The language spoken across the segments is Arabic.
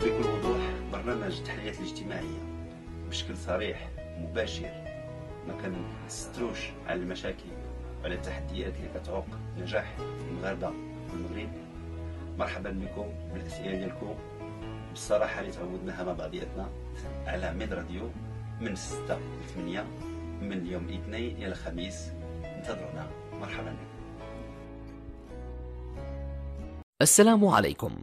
بكل وضوح برنامج التحليات الاجتماعية بشكل صريح مباشر ما ستروش على المشاكل وعلى التحديات اللي كتعوق نجاح المغاربة والمغرب مرحبا بكم بالأسئلة ديالكم بالصراحة اللي تعودناها مع بعضياتنا على ميد راديو من 6 ل 8 من يوم الاثنين إلى الخميس انتظرونا مرحبا بكم السلام عليكم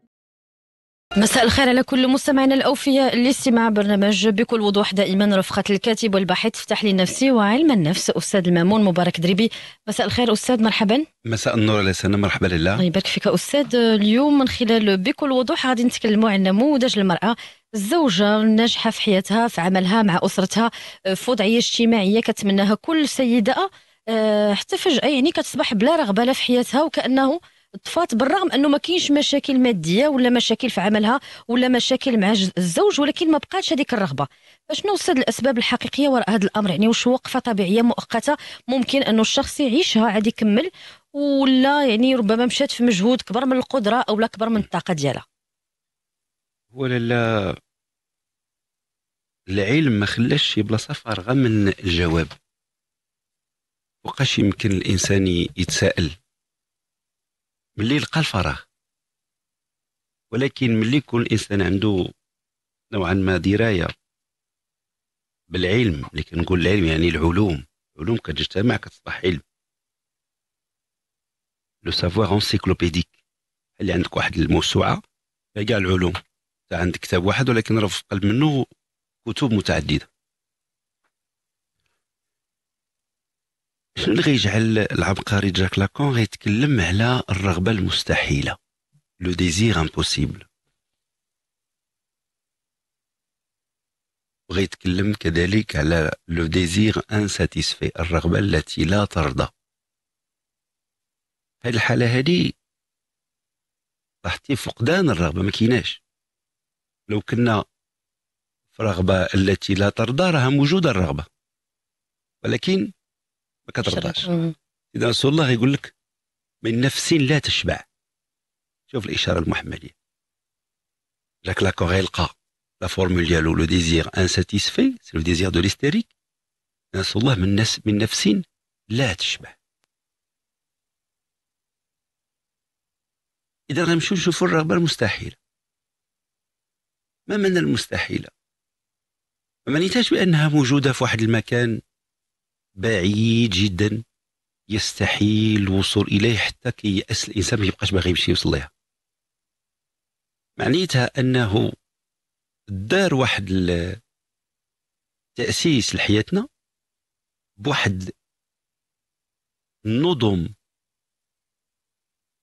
مساء الخير على كل مستمعينا الاوفياء لاستماع برنامج بكل وضوح دائما رفقه الكاتب والباحث في التحليل النفسي وعلم النفس استاذ المامون مبارك دريبي مساء الخير استاذ مرحبا مساء النور على سنة مرحبا لله الله يبارك فيك استاذ اليوم من خلال بكل وضوح غادي نتكلموا عن نموذج المراه الزوجة الناجحة في حياتها في عملها مع أسرتها في وضعية اجتماعية كتمناها كل سيدة آه، حتى فجأة يعني كتصبح بلا رغبة لا في حياتها وكأنه طفات بالرغم انه ما كاينش مشاكل ماديه ولا مشاكل في عملها ولا مشاكل مع الزوج ولكن ما بقاتش هذيك الرغبه فشنو وصل الاسباب الحقيقيه وراء هذا الامر يعني واش وقفه طبيعيه مؤقته ممكن انه الشخص يعيشها عاد يكمل ولا يعني ربما مشات في مجهود كبر من القدره او لا كبر من الطاقه ديالها ولا العلم ما خلاش شي بلاصه فارغه من الجواب وقاش يمكن الانسان يتساءل ملي لقى الفراغ ولكن ملي يكون الانسان عنده نوعا ما درايه بالعلم اللي كنقول العلم يعني العلوم العلوم كتجتمع كتصبح علم لو سافوار انسيكلوبيديك اللي عندك واحد الموسوعه كاع العلوم عندك كتاب واحد ولكن راه في قلب منه كتب متعدده شنو اللي غيجعل العبقري جاك لاكون غيتكلم على الرغبه المستحيله لو ديزير امبوسيبل وغيتكلم كذلك على لو ديزير انساتيسفي الرغبه التي لا ترضى هاد الحاله هادي تحتي فقدان الرغبه ما كيناش لو كنا في رغبه التي لا ترضى راها موجوده الرغبه ولكن كترضاش اذا رسول الله يقول لك من نفس لا تشبع شوف الاشاره المحمديه جاك لاكو يلقى لا فورمول ديالو لو ديزير ساتيسفي سي لو ديزير دو ليستيريك رسول الله من نفس من نفس لا تشبع اذا غنمشيو نشوفوا الرغبه المستحيله ما من المستحيله ما معنيتهاش بانها موجوده في واحد المكان بعيد جدا يستحيل الوصول اليه حتى كي يأس الانسان ما يبقاش باغي يمشي يوصل ليها معنيتها انه دار واحد تأسيس لحياتنا بواحد النظم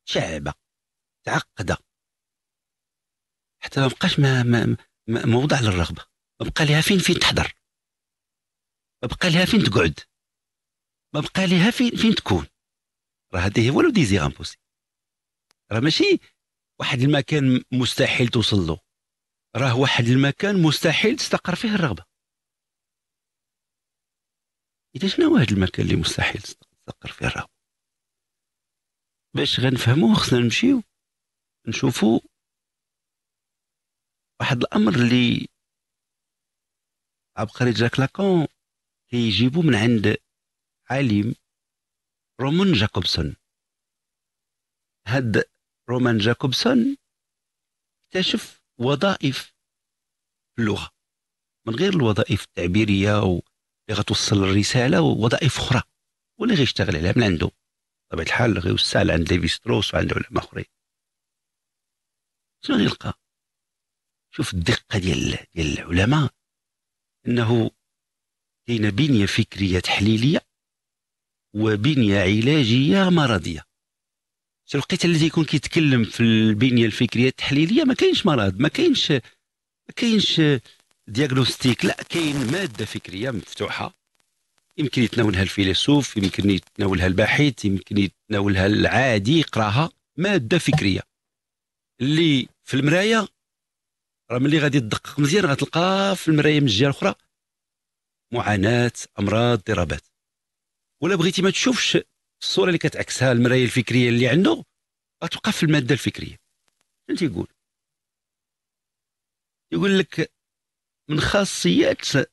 شعبة تعقدة حتى ما بقاش ما ما موضع للرغبة بقى لها فين فين تحضر بقى لها فين تقعد ما بقى ليها فين فين تكون راه هذه هو لو ديزير امبوسيبل راه ماشي واحد المكان مستحيل توصل له راه واحد المكان مستحيل تستقر فيه الرغبه اذا شنو هذا المكان اللي مستحيل تستقر فيه الرغبه باش غنفهمو خصنا نمشيو نشوفو واحد الامر اللي عبقري جاك لاكون كيجيبو من عند عالم رومان جاكوبسون هاد رومان جاكوبسون اكتشف وظائف اللغة من غير الوظائف التعبيرية اللي غتوصل الرسالة ووظائف أخرى اللي غيشتغل عليها من عنده بطبيعة الحال غيوسع عند ليفي ستروس وعند علماء آخرين شنو غيلقى شوف الدقة ديال ديال العلماء أنه كاينة بنية فكرية تحليلية وبنيه علاجيه مرضيه الوقت الذي يكون كيتكلم في البنيه الفكريه التحليليه ما كاينش مرض ما كاينش ما كاينش دياغنوستيك لا كاين ماده فكريه مفتوحه يمكن يتناولها الفيلسوف يمكن يتناولها الباحث يمكن يتناولها العادي يقراها ماده فكريه اللي في المرايه راه ملي غادي تدقق مزيان غتلقى في المرايه من الجهه الاخرى معاناه امراض اضطرابات ولا بغيتي ما تشوفش الصوره اللي كتعكسها المرايه الفكريه اللي عنده غتبقى في الماده الفكريه انت يقول يقول لك من خاصيات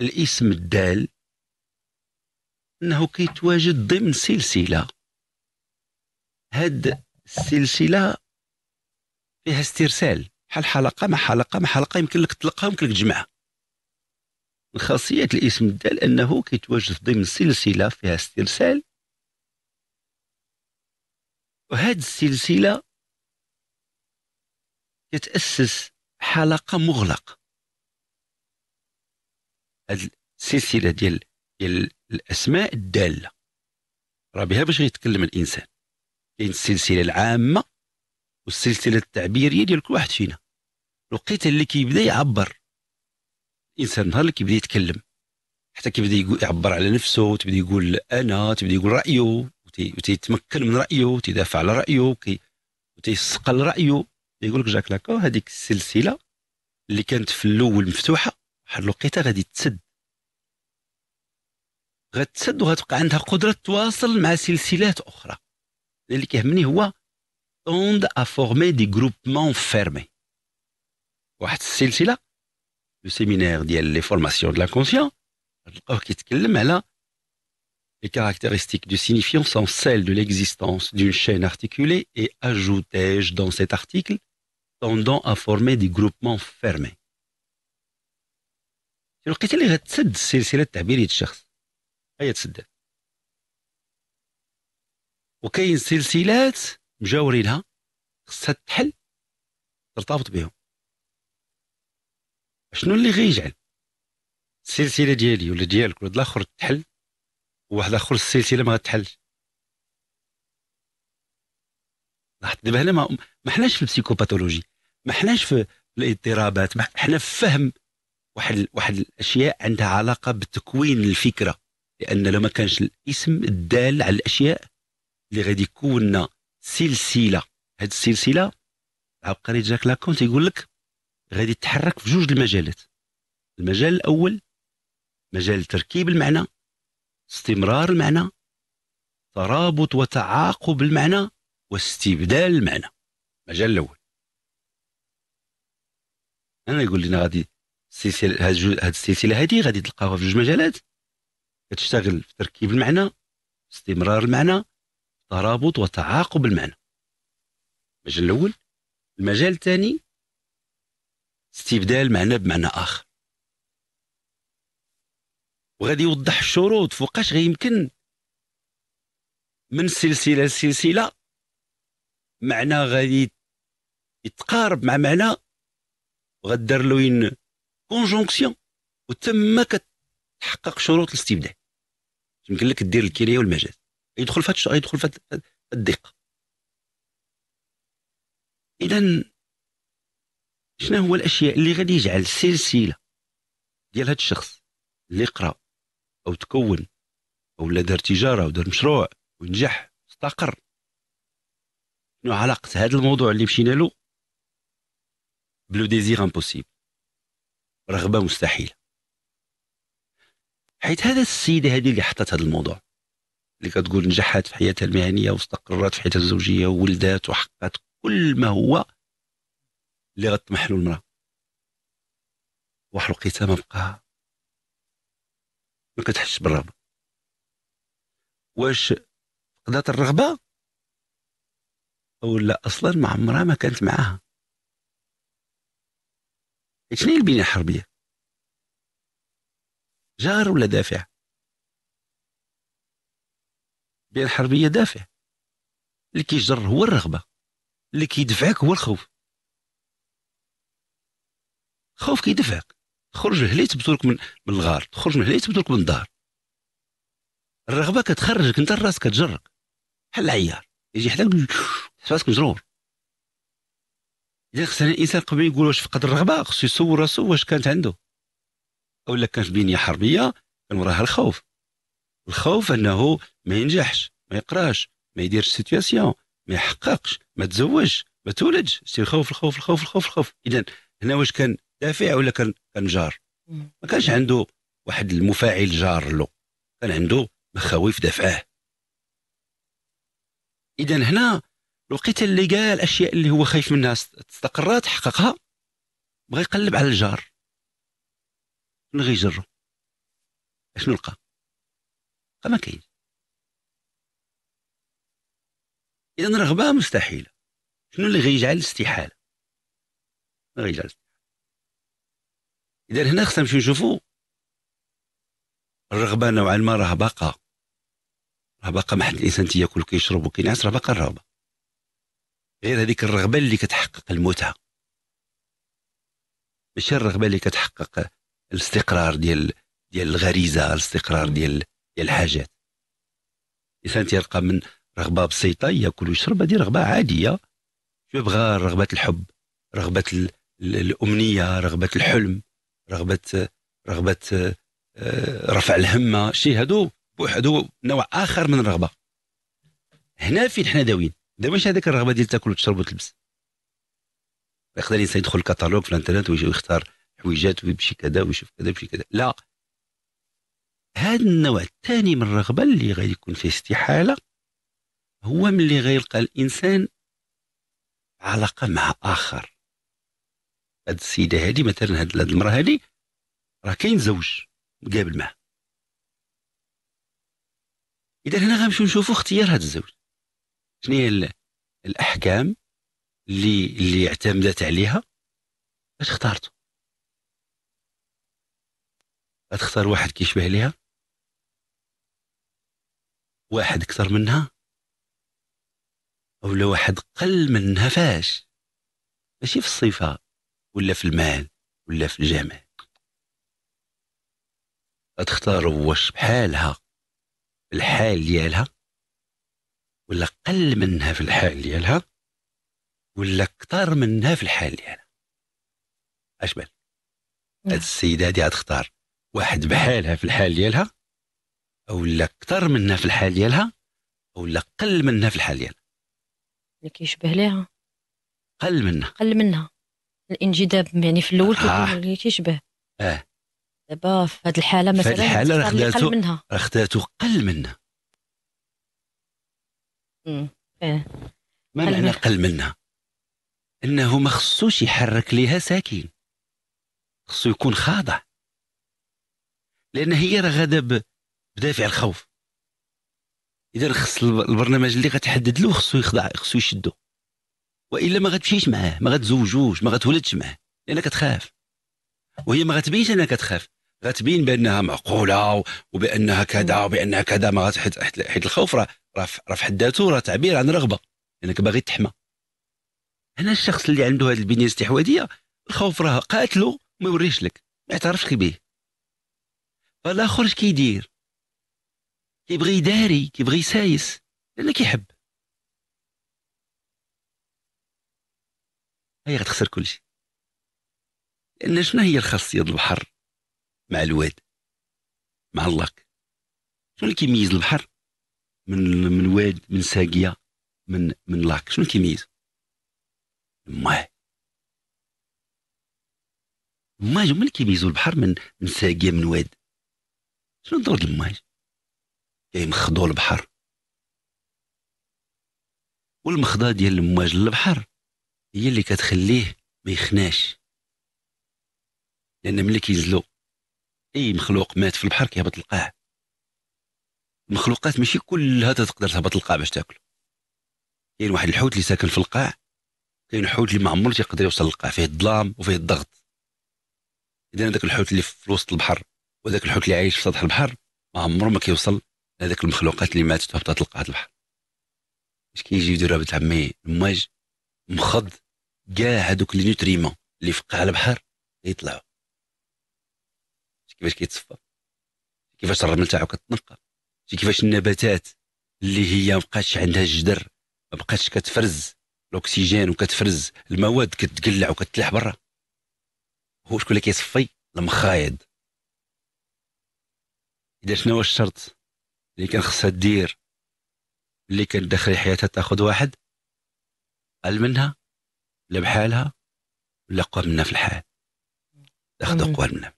الاسم الدال انه كيتواجد ضمن سلسله هاد السلسله فيها استرسال بحال حلقه مع حلقه مع حلقه يمكن لك تطلقها ويمكن لك تجمعها من خاصيه الاسم الدال انه كيتواجد ضمن سلسله فيها استرسال وهاد السلسله كتاسس حلقه مغلقه هاد السلسله ديال ديال الاسماء الداله راه بها باش يتكلم الانسان كاين السلسله العامه والسلسله التعبيريه ديال كل واحد فينا الوقيته اللي كيبدا يعبر الانسان نهار اللي كيبدا يتكلم حتى كيبدا يعبر على نفسه وتبدا يقول انا تبدا يقول رايه وتيتمكن من رايه وتدافع على رايه وتيسقل رايه يقول لك جاك لاكو هذيك السلسله اللي كانت في الاول مفتوحه واحد الوقيته غادي تسد غتسد وغتبقى عندها قدره تواصل مع سلسلات اخرى اللي كيهمني هو توند ا فورمي دي جروبمون فيرمي واحد السلسله Le séminaire dit Les formations de l'inconscient » Les caractéristiques du signifiant sont celles de l'existence d'une chaîne articulée et ajoutais-je dans cet article, tendant à former des groupements fermés. ترتبط بهم شنو اللي غيجعل السلسله ديالي ولا ديالك ولا الاخر تحل وواحد اخر السلسله ما غتحلش لاحظت دابا هنا ما, ما حناش في البسيكوباثولوجي ما حناش في الاضطرابات ما حنا في فهم واحد واحد الاشياء عندها علاقه بتكوين الفكره لان لو ما كانش الاسم الدال على الاشياء اللي غادي يكون سلسله هاد السلسله عبقري جاك لاكون تيقول لك غادي تتحرك في جوج المجالات المجال الاول مجال تركيب المعنى استمرار المعنى ترابط وتعاقب المعنى واستبدال المعنى المجال الاول انا يقول لنا غادي السلسله هاد السلسله هذه غادي تلقاها في جوج مجالات كتشتغل في تركيب المعنى استمرار المعنى ترابط وتعاقب المعنى المجال الاول المجال الثاني استبدال معنى بمعنى اخر وغادي يوضح الشروط فوقاش غيمكن من سلسله لسلسله معنى غادي يتقارب مع معنى وغدار له ان كونجونكسيون وتما كتحقق شروط الاستبدال يمكن لك دير الكيمياء والمجاز يدخل فهاد يدخل فهاد الدقه اذا شنو هو الاشياء اللي غادي يجعل السلسله ديال هذا الشخص اللي قرا او تكون او لا دار تجاره او دار مشروع ونجح استقر شنو علاقه هذا الموضوع اللي مشينا له بلو ديزير امبوسيبل رغبه مستحيله حيت هذا السيده هذه اللي حطت هذا الموضوع اللي كتقول نجحت في حياتها المهنيه واستقرت في حياتها الزوجيه وولدات وحققت كل ما هو اللي غتطمح له المراه واحد الوقيته ما بقى ما كتحسش بالرغبه واش فقدات الرغبه ولا اصلا مع عمرها ما كانت معاها شنو هي البنيه الحربيه جار ولا دافع البنيه الحربيه دافع اللي كيجر هو الرغبه اللي كيدفعك هو الخوف خوف كيدفعك خرج هلي تبتلك من من الغار خرج من هلي تبتلك من الدار الرغبه كتخرجك انت الراس كتجرك بحال العيار يجي حداك راسك مجرور اذا خصنا الانسان قبل يقول واش فقد الرغبه خصو يصور راسو واش كانت عنده اولا كانت بنيه حربيه كان وراها الخوف الخوف انه ما ينجحش ما يقراش ما يديرش سيتياسيون ما يحققش ما تزوجش ما تولدش شتي الخوف الخوف الخوف الخوف الخوف اذا هنا واش كان دافع يعني ولا كان كان جار ما كانش عنده واحد المفاعل جار له كان عنده مخاوف دافعه اذا هنا لقيت اللي قال الاشياء اللي هو خايف منها استقرات تحققها بغى يقلب على الجار شنو غيجرو شنو لقى لقى ما كاين اذا رغبه مستحيله شنو اللي غيجعل الاستحاله غيجعل اذا هنا خصنا نمشيو نشوفو الرغبه نوعا ما راه باقا راه باقا ما حد الانسان تياكل كيشرب وكينعس راه باقا الرغبه غير هذيك الرغبه اللي كتحقق المتعه ماشي الرغبه اللي كتحقق الاستقرار ديال ديال الغريزه الاستقرار ديال ديال الحاجات الانسان تيرقى من رغبه بسيطه ياكل ويشرب هذه رغبه عاديه شو بغى رغبه الحب رغبه الامنيه رغبه الحلم رغبه رغبه آه، رفع الهمه شي هادو بوحدو نوع اخر من الرغبه هنا فين حنا داويين واش هذيك الرغبه ديال تاكل وتشرب وتلبس يقدر الانسان يدخل الكتالوج في الانترنت ويختار حويجات ويمشي كذا ويشوف كذا ويمشي كذا لا هذا النوع الثاني من الرغبه اللي غيكون فيه استحاله هو ملي غيلقى الانسان علاقه مع اخر هاد السيده هادي مثلا هاد المراه هادي راه كاين زوج مقابل معاه اذا هنا غنمشيو نشوفوا اختيار هاد الزوج شنو هي الاحكام اللي اللي اعتمدت عليها باش اختارته غتختار واحد كيشبه ليها واحد اكثر منها او لو واحد قل منها فاش ماشي في الصفه ولا في المال ولا في الجمال غتختار واش بحالها في الحال ديالها ولا قل منها في الحال ديالها ولا كتر منها في الحال ديالها اش بال نعم. هاد السيده هادي غتختار واحد بحالها في الحال ديالها او لا كتر منها في الحال ديالها او لا قل منها في الحال ديالها اللي كيشبه ليها قل منها قل منها الانجذاب يعني في الاول آه. اللي كيشبه اه دابا في هذه الحاله مثلا في الحاله راه خداتو منها راه خداتو قل منها امم اه ما معنى قل منها انه ما خصوش يحرك ليها ساكن خصو يكون خاضع لان هي راه غاده بدافع الخوف اذا خص البرنامج اللي غتحدد له خصو يخضع خصو يشدو والا ما غتمشيش معاه ما غتزوجوش ما غتولدش معاه لان كتخاف وهي ما غتبينش انها كتخاف غتبين بانها معقوله وبانها كذا وبانها كذا ما حيت حيت الخوف راه راه في حد ذاته راه تعبير عن رغبه لانك باغي تحمى هنا الشخص اللي عنده هذه البنيه الاستحواذيه الخوف راه قاتلو ما يوريش لك ما يعترفش به فالاخر اش كيدير كيبغي يداري كيبغي يسايس لان كيحب هي غتخسر كلشي لان شنو هي الخاصيه ديال البحر مع الواد مع اللاك شنو اللي كيميز البحر من من واد من ساقيه من من لاك شنو كيميز ما ما هما من كيميز البحر من من ساقيه من واد شنو الدور ديال الماج كيمخضوا البحر والمخضه ديال الماج للبحر هي اللي كتخليه ما يخناش لان ملي كيزلو اي مخلوق مات في البحر كيهبط القاع المخلوقات ماشي كلها تقدر تهبط القاع باش تاكل كاين واحد الحوت اللي ساكن في القاع كاين حوت اللي ما عمرو تيقدر يوصل للقاع فيه الظلام وفيه الضغط اذا هذاك الحوت اللي في وسط البحر وذاك الحوت اللي عايش في سطح البحر ما عمره ما كيوصل لهذاك المخلوقات اللي ماتت وهبطت لقاع البحر باش كيجي يديرها بتعمي عمي مخض كاع هذوك لي نوتريمون اللي في قاع البحر يطلعوا كيفاش كيتصفى كيفاش الرمل تاعو كتنقى كيفاش النباتات اللي هي مابقاتش عندها الجدر مابقاتش كتفرز الاكسجين وكتفرز المواد كتقلع وكتلح برا هو شكون اللي كيصفي المخايض اذا شنو هو الشرط اللي كان خصها دير اللي كان داخل حياتها تاخذ واحد قال منها لا بحالها ولا قوى منا في الحال تاخذ قوى منا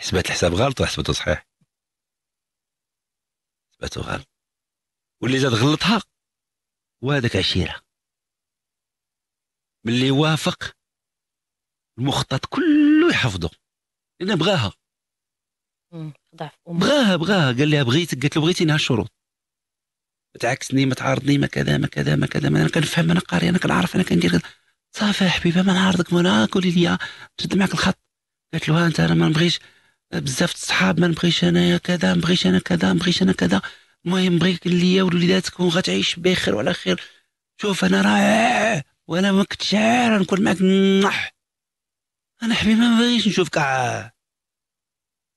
حسبات الحساب غلط ولا حسبته صحيح حسبته غلط واللي زاد غلطها وهذاك عشيره ملي وافق المخطط كله يحفظه لان بغاها بغاها بغاها قال لها بغيتك قالت له بغيتي نهار الشروط تعكسني ما تعارضني ما كذا ما كذا ما كذا ما انا كنفهم انا قاري انا كنعرف انا كندير صافي حبيبه ما نعارضك ما انا قولي لي شد معك الخط قالت له انت انا ما نبغيش بزاف الصحاب ما نبغيش انايا كذا ما نبغيش انا كذا ما نبغيش انا كذا المهم نبغيك ليا ووليداتك وغتعيش بخير وعلى خير شوف انا راه وانا ما كنتش نكون معك نح انا حبيبي ما بغيش نشوفك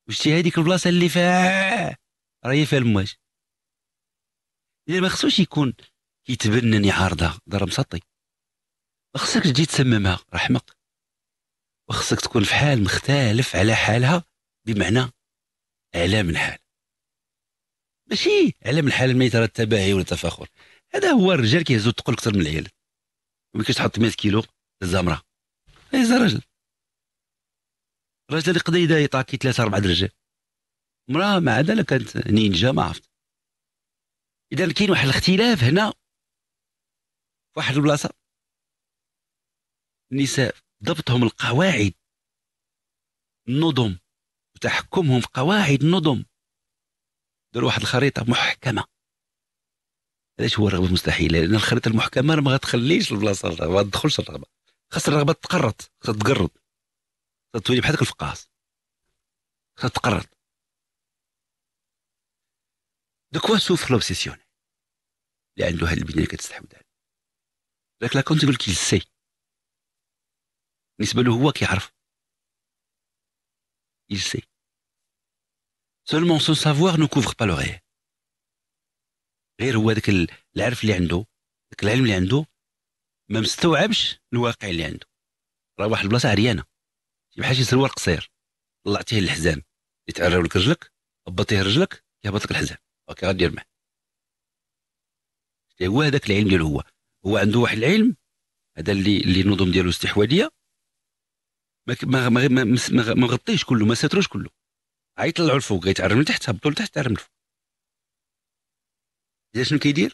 وشتي آه. هذيك البلاصه اللي فيها راهي فيها المواج يعني ما خصوش يكون يتبنى يعارضها دار مسطي خصك تجي تسممها رحمك وخصك تكون في حال مختلف على حالها بمعنى اعلى من حال ماشي اعلى من حال ما يترى التباهي ولا التفاخر هذا هو الرجال كيهزو الثقل اكثر من العيال ما كاينش تحط 100 كيلو تهزها مراه هذا راجل الراجل اللي قدا يطاكي ثلاثه اربعه درجه مراه ما عدا كانت نينجا ما عرفت اذا كاين واحد الاختلاف هنا واحد البلاصه النساء ضبطهم القواعد النظم وتحكمهم في قواعد النظم داروا واحد الخريطه محكمه علاش هو الرغبه مستحيله لان الخريطه المحكمه ما غتخليش البلاصه ما تدخلش الرغبه خاص الرغبه تقرط خاص تقرط تولي بحال الفقاص خاص تقرط دو كوا سوفر لوبسيسيون اللي عنده هاد البنيه اللي كتستحوذ عليه ذاك لاكونت يقول لك سي بالنسبه له هو كيعرف il سولمون سو son نو ne با لو le غير هو داك العرف اللي عنده داك العلم اللي عنده ما مستوعبش الواقع اللي عنده راه واحد البلاصه عريانه شي بحال شي سروال قصير طلعتيه الحزام يتعرى لك رجلك هبطيه رجلك يهبط لك الحزام اوكي غادير معاه إيه، هو هذاك العلم ديالو هو هو عنده واحد العلم هذا اللي اللي النظم ديالو استحواذيه ما ما ما ما, ما, ما غطيش كله ما ساتروش كله غيطلعوا الفوق غيتعرم لتحت هبطوا لتحت تعرم الفوق اذا شنو كيدير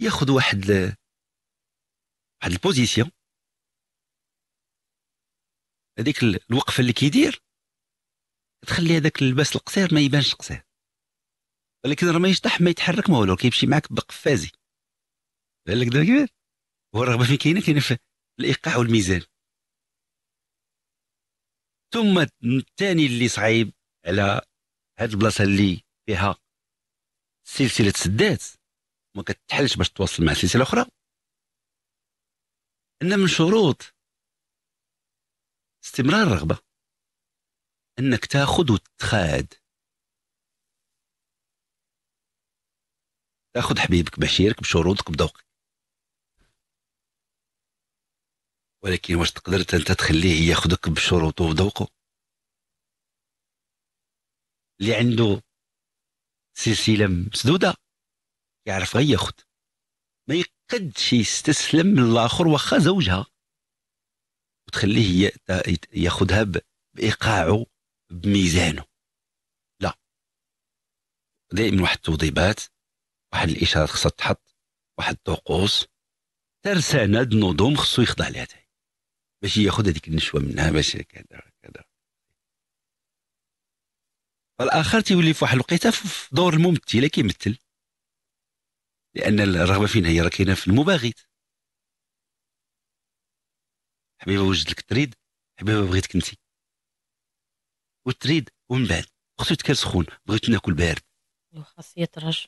ياخذ واحد واحد البوزيسيون هذيك الوقفه اللي كيدير تخلي هذاك اللباس القصير ما يبانش قصير ولكن راه ما يشطح ما يتحرك ما والو كيمشي معاك بقفازي بالك درك كبير والرغبه فين كاينه كاينه في الايقاع والميزان ثم الثاني اللي صعيب على هاد البلاصه اللي فيها سلسله سدات ما كتحلش باش تواصل مع سلسله اخرى ان من شروط استمرار الرغبه انك تاخذ وتخاد تاخذ حبيبك بعشيرك بشروطك بذوقك ولكن واش تقدر انت تخليه ياخذك بشروطه وذوقه اللي عنده سلسله مسدوده يعرف غير ياخذ ما يقدش يستسلم من الاخر واخا زوجها وتخليه ياخذها بايقاعه بميزانه لا دائما واحد التوضيبات واحد الاشارات خصها تحط واحد الطقوس ترسانه النظم خصو يخضع لها باش ياخذ هذيك النشوه منها باش كذا كذا فالاخر تيولي في واحد الوقيته في دور الممثل كيمثل لان الرغبه فين هي راه كاينه في المباغت حبيبه وجد لك تريد حبيبه بغيتك انت وتريد ومن بعد خصو يتكال سخون بغيت ناكل بارد وخاصية الرجل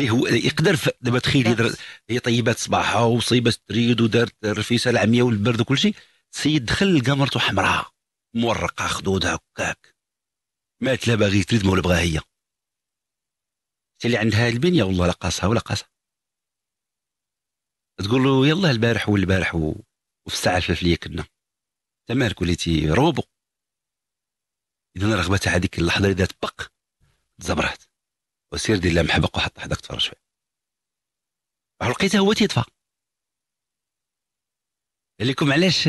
هو يقدر دابا تخيلي هي طيبات صباحها وصيبات تريد ودارت الرفيسه العميه والبرد وكل شيء سيد دخل لقى مرته حمراء مورقه خدودها هكاك مات لا باغي تريد ما ولا بغاها هي اللي عندها البنيه والله لا قاصها ولا قاصها تقول له يلا البارح والبارح و... وفي الساعه الفلفليه كنا انت وليتي روبو اذا رغبتها هذيك اللحظه اللي دات بق تزبرات وسير دير لها محبق وحط حداك تفرج فيه لقيته هو تيطفى قال لكم علاش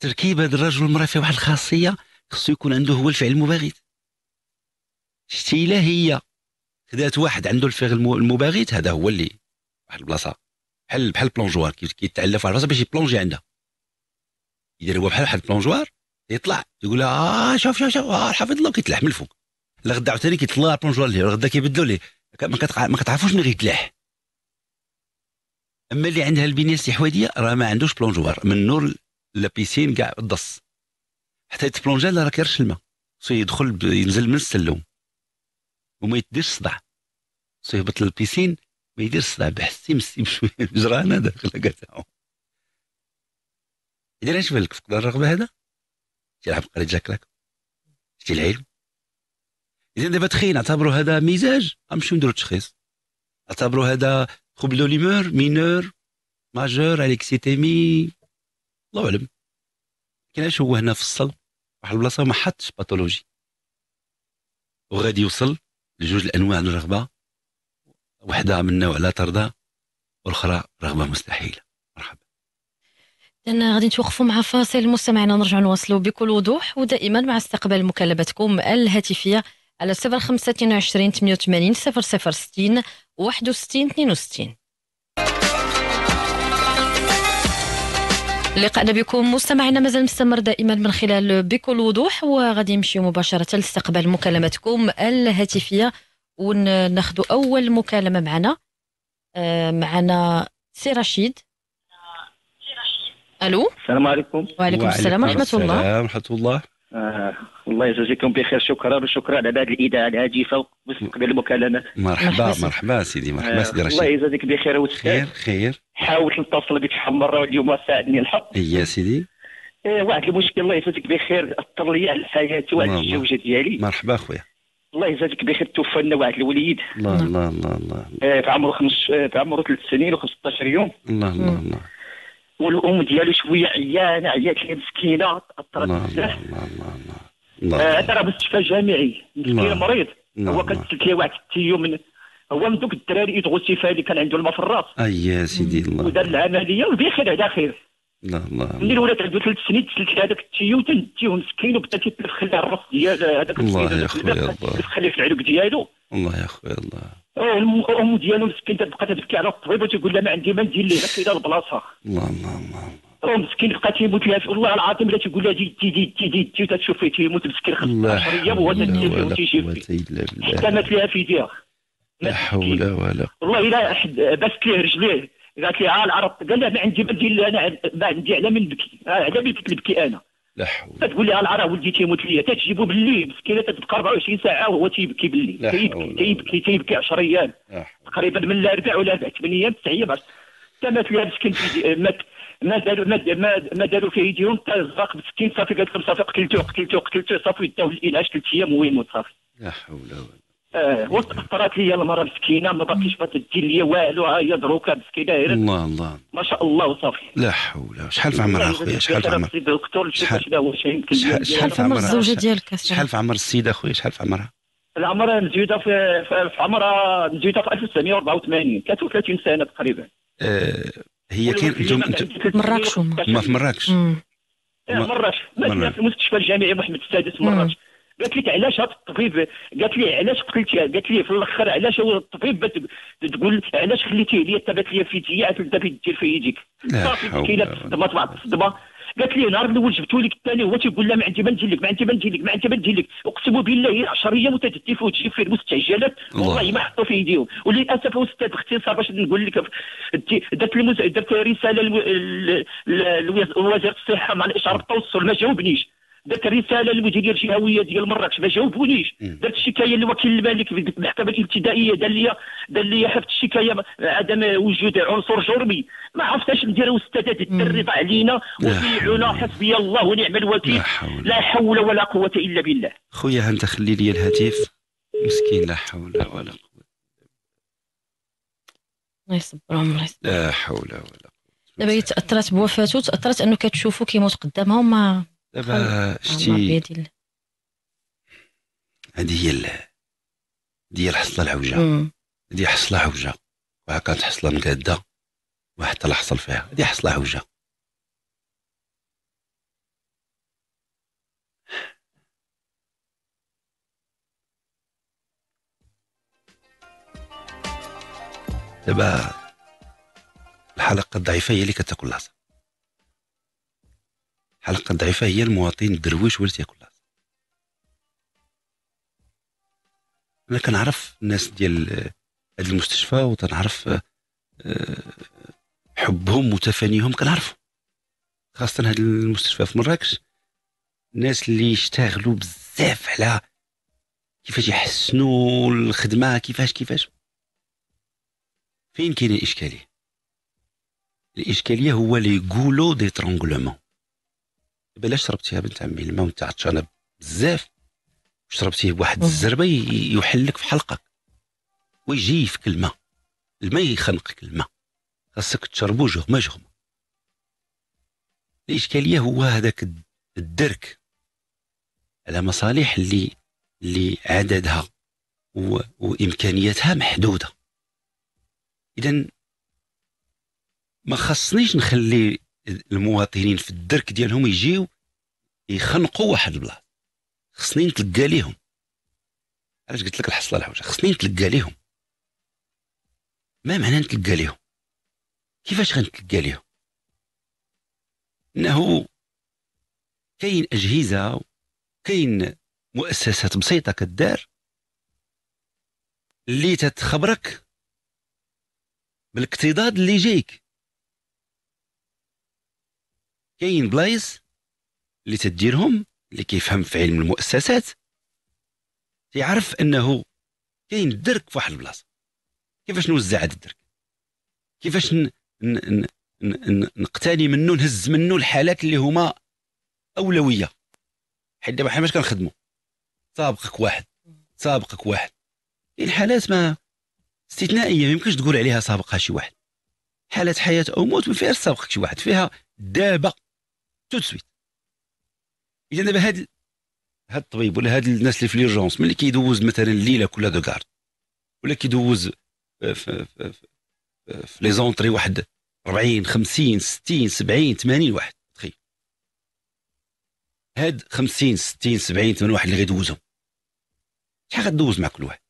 تركيب هذا الرجل والمراه فيها واحد الخاصيه خصو يكون عنده هو الفعل المباغت شتي لا هي خدات واحد عنده الفعل المباغت هذا هو اللي واحد البلاصه بحال بحال بلونجوار كيتعلف على راسها باش يبلونجي عندها يدير هو بحال واحد البلونجوار يطلع يقول لها اه شوف شوف شوف آه حفظ الله كيتلاح من الفوق لا غدا عاوتاني كيطلع البلونجوار ليه غدا كيبدلوا ليه ما كتعرفوش من غيتلاح اما اللي عندها البنيه الاستحواذيه راه ما عندوش بلونجوار من نور لا بيسين كاع الضص حتى يتبلونجا لا راه كيرش الماء سو يدخل ينزل من السلوم وما يديرش صداع سو يهبط للبيسين ما يديرش صداع بحس يمسي بشويه جرانا داخل هكا تاعو إذا اش بالك فقدان الرغبه هذا تيلعب قريت جاكلاك شتي العلم اذا دابا تخيل اعتبروا هذا مزاج غنمشيو نديرو تشخيص اعتبروا هذا خوبل ليمور مينور ماجور اليكسيتيمي الله اعلم كاين علاش هو هنا فصل واحد البلاصه ما حطش باثولوجي وغادي يوصل لجوج الانواع الرغبه وحده من نوع لا ترضى والاخرى رغبه مستحيله مرحبا انا غادي نتوقفوا مع فاصل مستمعنا نرجع نواصلوا بكل وضوح ودائما مع استقبال مكالماتكم الهاتفيه على 0 25 88 00 60 61 62 لقاءنا بكم مستمعينا مازال مستمر دائما من خلال بكل وضوح وغادي نمشيو مباشره لاستقبال مكالمتكم الهاتفيه وناخذ اول مكالمه معنا آه، معنا سي رشيد الو السلام عليكم وعليكم السلام ورحمه الله ورحمه الله آه، الله يجازيكم بخير شكرا وشكرا على هذه الاذاعه الهادفه واستقبال المكالمات مرحبا مرحبا سيدي مرحبا سيدي رشيد الله يجازيك بخير وتسلم خير خير حاولت نتصل بك شحال مره واليوم ساعدني الحق إيه يا سيدي إيه، واحد المشكل الله يجازيك بخير اثر لي على حياتي وعلى الزوجه ديالي مرحبا خويا الله يجازيك بخير توفى لنا واحد الوليد الله نعم. الله الله الله إيه، في عمره خمس في عمره ثلاث سنين و15 يوم الله الله نعم. الله والام ديالو شويه عيانه عيات لي مسكينه تاثرت بزاف الله الله الله ترى مستشفى جامعي مسكين مريض نعم، هو نعم. كتسلك ليه واحد ست ايام من هو من ذوك الدراري يتغوسيفا اللي كان عنده الماء في الراس اي سيدي الله ودار العمليه وبخير على خير لا الله ملي الولاد عنده ثلاث سنين تسلت هذاك التيو تنديه مسكين وبدا تيتلف على الراس ديال هذاك الله يا خويا الله خليه في العلوك ديالو الله يا خويا الله الام ديالو مسكين تبقى تبكي على الطبيب وتقول لها ما عندي ما ندير ليه كاينه البلاصه الله الله الله ومسكين مسكين بقى تيموت لها والله العظيم لا تقول لها جدي جدي جدي وتتشوف فيه تيموت مسكين خمس ايام وهو تنتفي فيه حتى مات لها في ديار لا حول ولا قوة والله الا بس ليه رجليه قالت لي آه، العرب قال لها ما عندي ما ندير انا ما عندي على من نبكي على آه، من كنت نبكي انا لا حول تقول لي آه، العرب ولدي تيموت ليا تجيبو بالليل مسكينه تبقى 24 ساعه وهو تيبكي بالليل تيبكي تيبكي تيبكي 10 ايام تقريبا من الاربع ولا 8 ايام 9 ايام مات ليها مسكين مات ما داروا ما ما داروا فيه يديهم حتى الزراق مسكين صافي قالت لهم صافي قتلتوه قتلتوه قتلتوه صافي داوه للعلاج ثلاث ايام ويموت صافي لا حول ولا قوه اه وتاثرت لي المراه مسكينه ما باقيش بغات تدي لي والو ها هي دروكا مسكينه الله الله ما شاء الله وصافي لا حول شحال في عمرها اخويا شحال في عمرها. شحال شحال في عمرها الزوجه ديالك شحال في عمر السيده اخويا شحال في عمرها العمر مزيوده في, في عمرها مزيوده في 1984 33 سنه تقريبا آه، هي كاين انتم مراكش ما في مراكش مراكش في المستشفى الجامعي محمد السادس مراكش قالت لك علاش هاد الطبيب قالت لي علاش قتلتي قالت لي في الاخر علاش هو الطبيب تقول علاش خليتيه لي تبات لي في عاد تبدا دير في يديك صافي كاينه صدمه بعض الصدمه قالت لي نهار الاول جبتو لك الثاني هو تيقول لها ما عندي ما نجي لك ما عندي ما نجي لك ما عندي ما نجي لك اقسم بالله هي العشريه متجدفه وتجيب فيه المستعجلات والله ما حطوا في يديهم وللاسف استاذ باختصار باش نقول لك درت المز... درت رساله لوزير الصحه مع الاشعار التوصل ما جاوبنيش درت رساله للمديريه الجهويه ديال مراكش ما جاوبونيش درت الشكايه لوكيل الملك في المحكمه الابتدائيه قال لي قال لي حفظ الشكايه عدم وجود عنصر جرمي ما عرفتش نديروا استادات الدري علينا وبيعونا حسبي الله ونعم الوكيل لا حول ولا قوه الا بالله خويا انت خلي لي الهاتف مسكين لا حول ولا قوه الله يصبرهم الله لا حول ولا قوه دابا تاثرت بوفاته تاثرت انه كتشوفه كيموت قدامها وما دابا شتي هذه هي هذه هي الحصله العوجه هذه حصله عوجه وهكا الحصله مقاده وحتى حصل فيها هذه حصله عوجه دابا الحلقه الضعيفه هي اللي كتاكل العصا حلقة ضعيفة هي المواطن الدرويش هو ياكل انا كنعرف الناس ديال هذا المستشفى وتنعرف آه، حبهم وتفانيهم كنعرفهم خاصة هذا المستشفى في مراكش الناس اللي يشتغلوا بزاف على كيفاش يحسنوا الخدمة كيفاش كيفاش فين كاين الإشكالية الإشكالية هو لي يقولوا دي ترونغلومون بلا شربتيها بنت عمي الماء وانت عطشانه بزاف شربتيه بواحد الزربه يحلك في حلقك ويجي في الماء الماء يخنقك الماء خاصك تشربو جهما جهما الإشكالية هو هذاك الدرك على مصالح اللي اللي عددها و... وإمكانياتها محدودة إذا ما خصنيش نخلي المواطنين في الدرك ديالهم يجيو يخنقوا واحد البلاصه خصني نتلقى ليهم علاش قلت لك الحصله الحوجه خصني نتلقى ليهم ما معنى نتلقى ليهم كيفاش غنتلقى ليهم انه كاين اجهزه كاين مؤسسات بسيطه كدار اللي تتخبرك بالاقتضاد اللي جايك كاين بلايص اللي تديرهم اللي كيفهم في علم المؤسسات تيعرف انه كاين الدرك في واحد البلاصه كيفاش نوزع هذا الدرك كيفاش ن... ن... ن... نقتني منه نهز منه الحالات اللي هما اولويه حيت دابا حنا باش كنخدموا سابقك واحد سابقك واحد كاين حالات ما استثنائيه ما يمكنش تقول عليها سابقها شي واحد حالات حياه او موت ما فيهاش سابقك شي واحد فيها دابا تو سويت اذا دابا هاد هاد الطبيب ولا هاد الناس اللي في ليرجونس ملي كيدوز مثلا الليله كلها دو كارد ولا كيدوز في, لي زونتري واحد 40 50 60 70 80 واحد تخيل هاد 50 60 70 80 واحد اللي غيدوزهم شحال غدوز مع كل واحد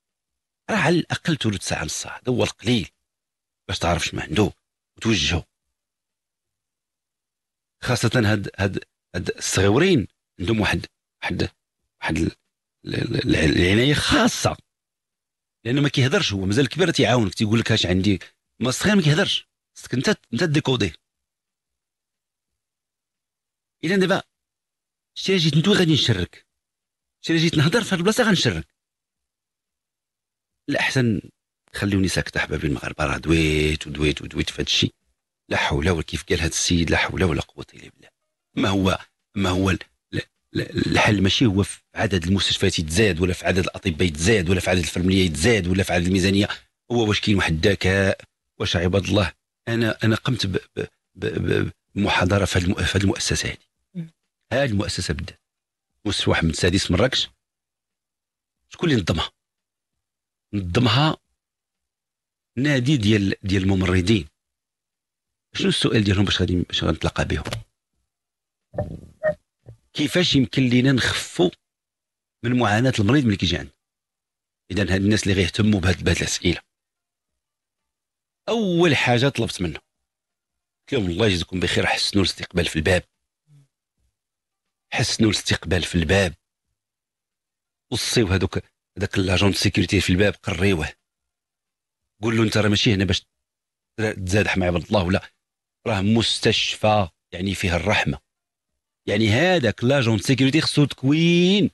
راه على الاقل تولد ساعه نص ساعه هذا هو القليل باش تعرف شنو عنده وتوجهه خاصه هاد هاد هاد الصغيورين عندهم واحد واحد واحد العنايه خاصه لانه ما كيهضرش هو مازال كبير تيعاونك تيقول لك هاش عندي ما الصغير ما كيهضرش خاصك انت انت ديكودي الا دابا شتي جيت ندوي غادي نشرك شتي جيت نهضر في هاد البلاصه غنشرك الأحسن خلوني ساكت احبابي المغاربه راه دويت ودويت ودويت في هاد الشيء لا حول ولا كيف قال هذا السيد لا حول ولا قوه الا بالله ما هو ما هو الحل ماشي هو في عدد المستشفيات يتزاد ولا في عدد الاطباء يتزاد ولا في عدد الفرمليه يتزاد ولا في عدد الميزانيه هو واش كاين واحد الذكاء واش عباد الله انا انا قمت بمحاضره في هذه المؤسسه هذه هذه المؤسسه بالذات مستشفى احمد السادس مراكش شكون اللي نظمها نظمها نادي ديال ديال الممرضين شنو السؤال ديالهم باش غادي باش غنتلاقى بهم كيفاش يمكن لينا نخفوا من معاناه المريض ملي كيجي عندنا اذا هاد الناس اللي غيهتموا بهاد بهاد الاسئله اول حاجه طلبت منه قلت لهم الله يجزيكم بخير حسنوا الاستقبال في الباب حسنوا الاستقبال في الباب وصيو هذوك هذاك لاجون سيكوريتي في الباب قريوه قول له انت راه ماشي هنا باش تزادح مع عبد الله ولا راه مستشفى يعني فيه الرحمه يعني هذاك لاجون سيكوريتي خصو تكوين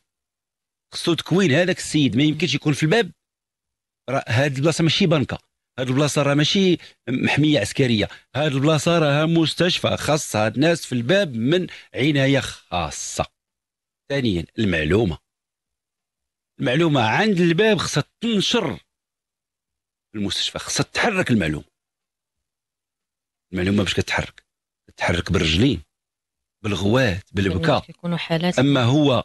خصو تكوين هذاك السيد ما يمكنش يكون في الباب راه هاد البلاصه ماشي بنكه هاد البلاصه راه ماشي محميه عسكريه هاد البلاصه راه مستشفى خاصها الناس في الباب من عنايه خاصه ثانيا المعلومه المعلومه عند الباب خصها تنشر المستشفى خصها تحرك المعلومه المعلومه باش كتحرك تحرك بالرجلين بالغوات بالبكاء اما هو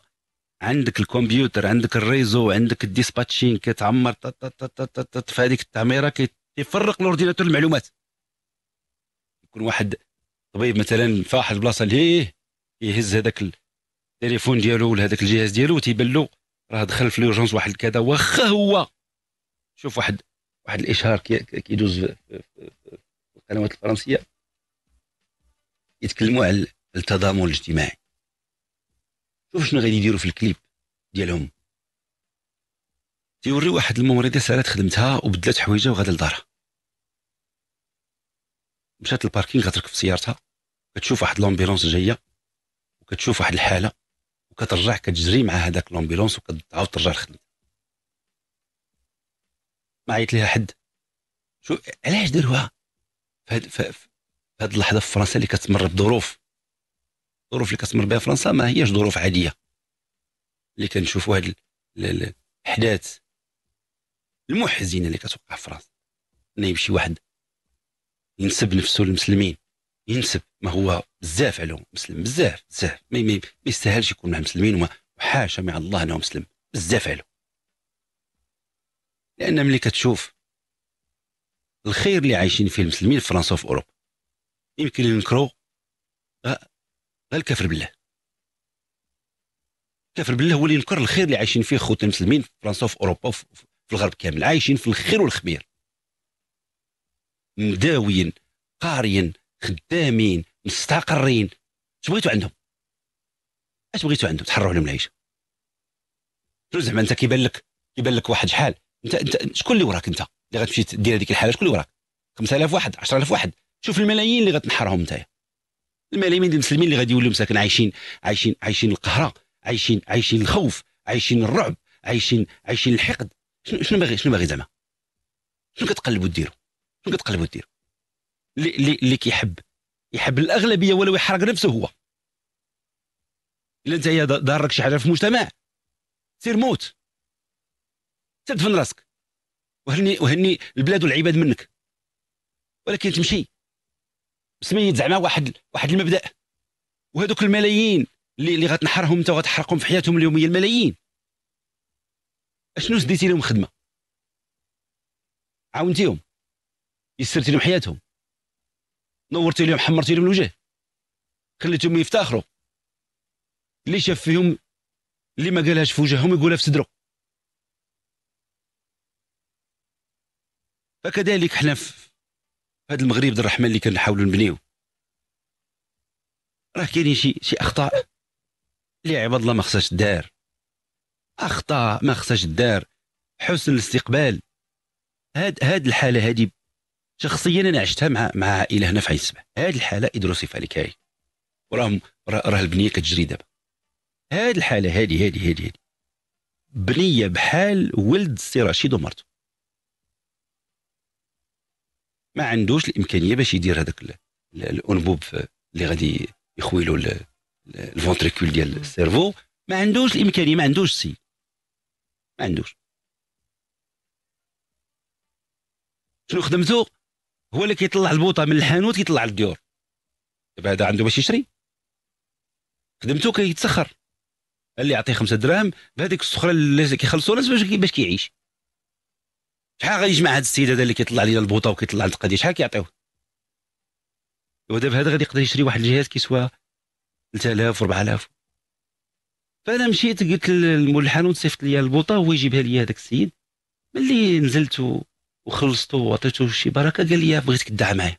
عندك الكمبيوتر عندك الريزو عندك الديسباتشين كتعمر في هذيك التعميره كيفرق الاورديناتور المعلومات يكون واحد طبيب مثلا واحد البلاصه اللي يهز هذاك التليفون ديالو ولا هذاك الجهاز ديالو وتيبان له راه دخل في لورجونس واحد كذا واخا هو شوف واحد واحد الاشهار كيدوز القنوات الفرنسيه يتكلموا على التضامن الاجتماعي شوف شنو غادي يديروا في الكليب ديالهم تيوري واحد الممرضه سالات خدمتها وبدلات حوايجها وغادا لدارها مشات للباركينغ غتركب سيارتها كتشوف واحد لومبيلونس جايه وكتشوف واحد الحاله وكترجع كتجري مع هذاك لومبيلونس وكتعاود ترجع لخدمتها ما عيط ليها حد شو علاش داروها فهاد هذه اللحظه في فرنسا اللي كتمر بظروف الظروف اللي كتمر بها فرنسا ما هيش ظروف عاديه اللي كنشوفوا هاد الاحداث المحزنه اللي كتوقع في فرنسا ان يمشي واحد ينسب نفسه للمسلمين ينسب ما هو بزاف عليهم مسلم بزاف بزاف ما يستاهلش يكون مع المسلمين وحاشا مع الله انه مسلم بزاف عليهم لان ملي كتشوف الخير اللي عايشين فيه المسلمين في فرنسا وفي اوروبا يمكن ننكرو آه، غير الكافر بالله الكافر بالله هو اللي ينكر الخير اللي عايشين فيه خوتنا المسلمين في فرنسا وفي اوروبا وفي الغرب كامل عايشين في الخير والخبير مداوين قاريين خدامين مستقرين اش بغيتو عندهم اش بغيتو عندهم تحروا عليهم العيشه شنو زعما انت كيبان لك كيبان لك واحد شحال انت انت شكون اللي وراك انت اللي غتمشي دير هذيك الحاله شكون اللي وراك 5000 واحد 10000 واحد شوف الملايين اللي غتنحرهم نتايا الملايين ديال المسلمين اللي غادي يوليو مساكن عايشين عايشين عايشين القهره عايشين عايشين الخوف عايشين الرعب عايشين عايشين الحقد شنو شنو باغي شنو باغي زعما شنو كتقلبوا ديروا شنو كتقلبوا ديروا اللي اللي اللي كيحب يحب الاغلبيه ولو يحرق نفسه هو الا انت دارك شي حاجه في المجتمع سير موت تدفن راسك وهني وهني البلاد والعباد منك ولكن تمشي سميت زعما واحد واحد المبدا وهذوك الملايين اللي اللي غتنحرهم انت وغتحرقهم في حياتهم اليوميه الملايين اشنو سديتي لهم خدمه عاونتيهم يسرتي لهم حياتهم نورتي لهم حمرتي لهم الوجه خليتهم يفتخروا اللي شاف فيهم اللي ما قالهاش في وجههم يقولها في صدره فكذلك حنا في هذا المغرب عبد الرحمن اللي كنحاولوا نبنيو راه كاينين شي شي اخطاء اللي عباد الله ما خصهاش دار اخطاء ما خصهاش دار حسن الاستقبال هاد هاد الحاله هادي شخصيا انا عشتها مع مع عائله هنا في عين هاد الحاله ادروسي فالك هاي وراهم راه البنيه كتجري دابا هاد الحاله هادي هادي هادي هادي بنيه بحال ولد السي رشيد ومرته ما عندوش الامكانيه باش يدير هذاك الانبوب اللي غادي يخوي له الفونتريكول ديال السيرفو ما عندوش الامكانيه ما عندوش سي ما عندوش شنو خدمته هو اللي كيطلع البوطه من الحانوت كيطلع للديور دابا هذا عنده باش يشري خدمته كيتسخر اللي يعطيه خمسة دراهم بهذيك السخره اللي كيخلصوا الناس باش باش كيعيش شحال غادي يجمع هاد السيد هذا اللي كيطلع لينا البوطه وكيطلع لنا القضيه شحال كيعطيوه ودابا هذا غادي يقدر يشري واحد الجهاز كيسوى 3000 4000 فانا مشيت قلت للمول الحانوت صيفط لي البوطه هو يجيبها لي هذاك السيد ملي نزلت وخلصت وعطيته شي بركه قال لي بغيتك تدعى معايا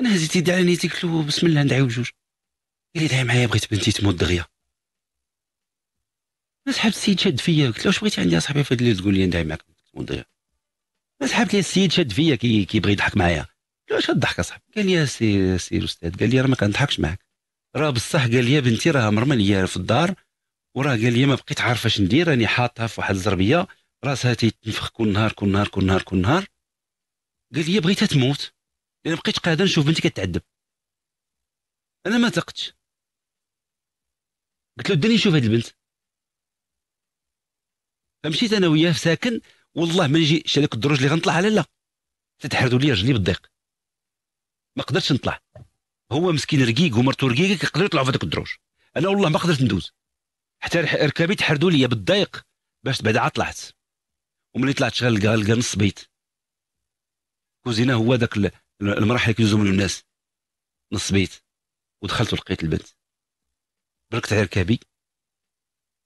انا هزيت يدي على نيتي قلت له بسم الله ندعيو بجوج قال لي دعي معايا بغيت بنتي تموت دغيا سحبت السيد شاد فيا قلت له واش بغيتي عندي اصاحبي في هذا الليل تقول لي ندعي معاك ونضيع سحبت لي السيد شاد فيا كي كيبغي يضحك معايا قلت له واش الضحك اصاحبي قال لي سي سي الاستاذ قال لي راه ما كنضحكش معاك راه بصح قال لي بنتي راه مرمى في الدار وراه قال لي ما بقيت عارف اش ندير راني حاطها في واحد الزربيه راسها تيتنفخ كل نهار كل نهار كل نهار كل نهار قال لي بغيتها تموت لان بقيت قادر نشوف بنتي كتعذب انا ما تقتش قلت له داني نشوف هاد البنت فمشيت انا وياه في ساكن والله ما نجي شريك الدروج اللي غنطلع على لا تتحردوا لي رجلي بالضيق ما قدرتش نطلع هو مسكين رقيق ومرته رقيقه يقدروا يطلعوا في الدروج انا والله ما قدرت ندوز حتى ركابي تحردوا لي بالضيق باش بعد عاد طلعت وملي طلعت شغل لقى لقى نص بيت كوزينه هو ذاك المراحل اللي كيدوزو من الناس نص بيت ودخلت ولقيت البنت بركت على ركابي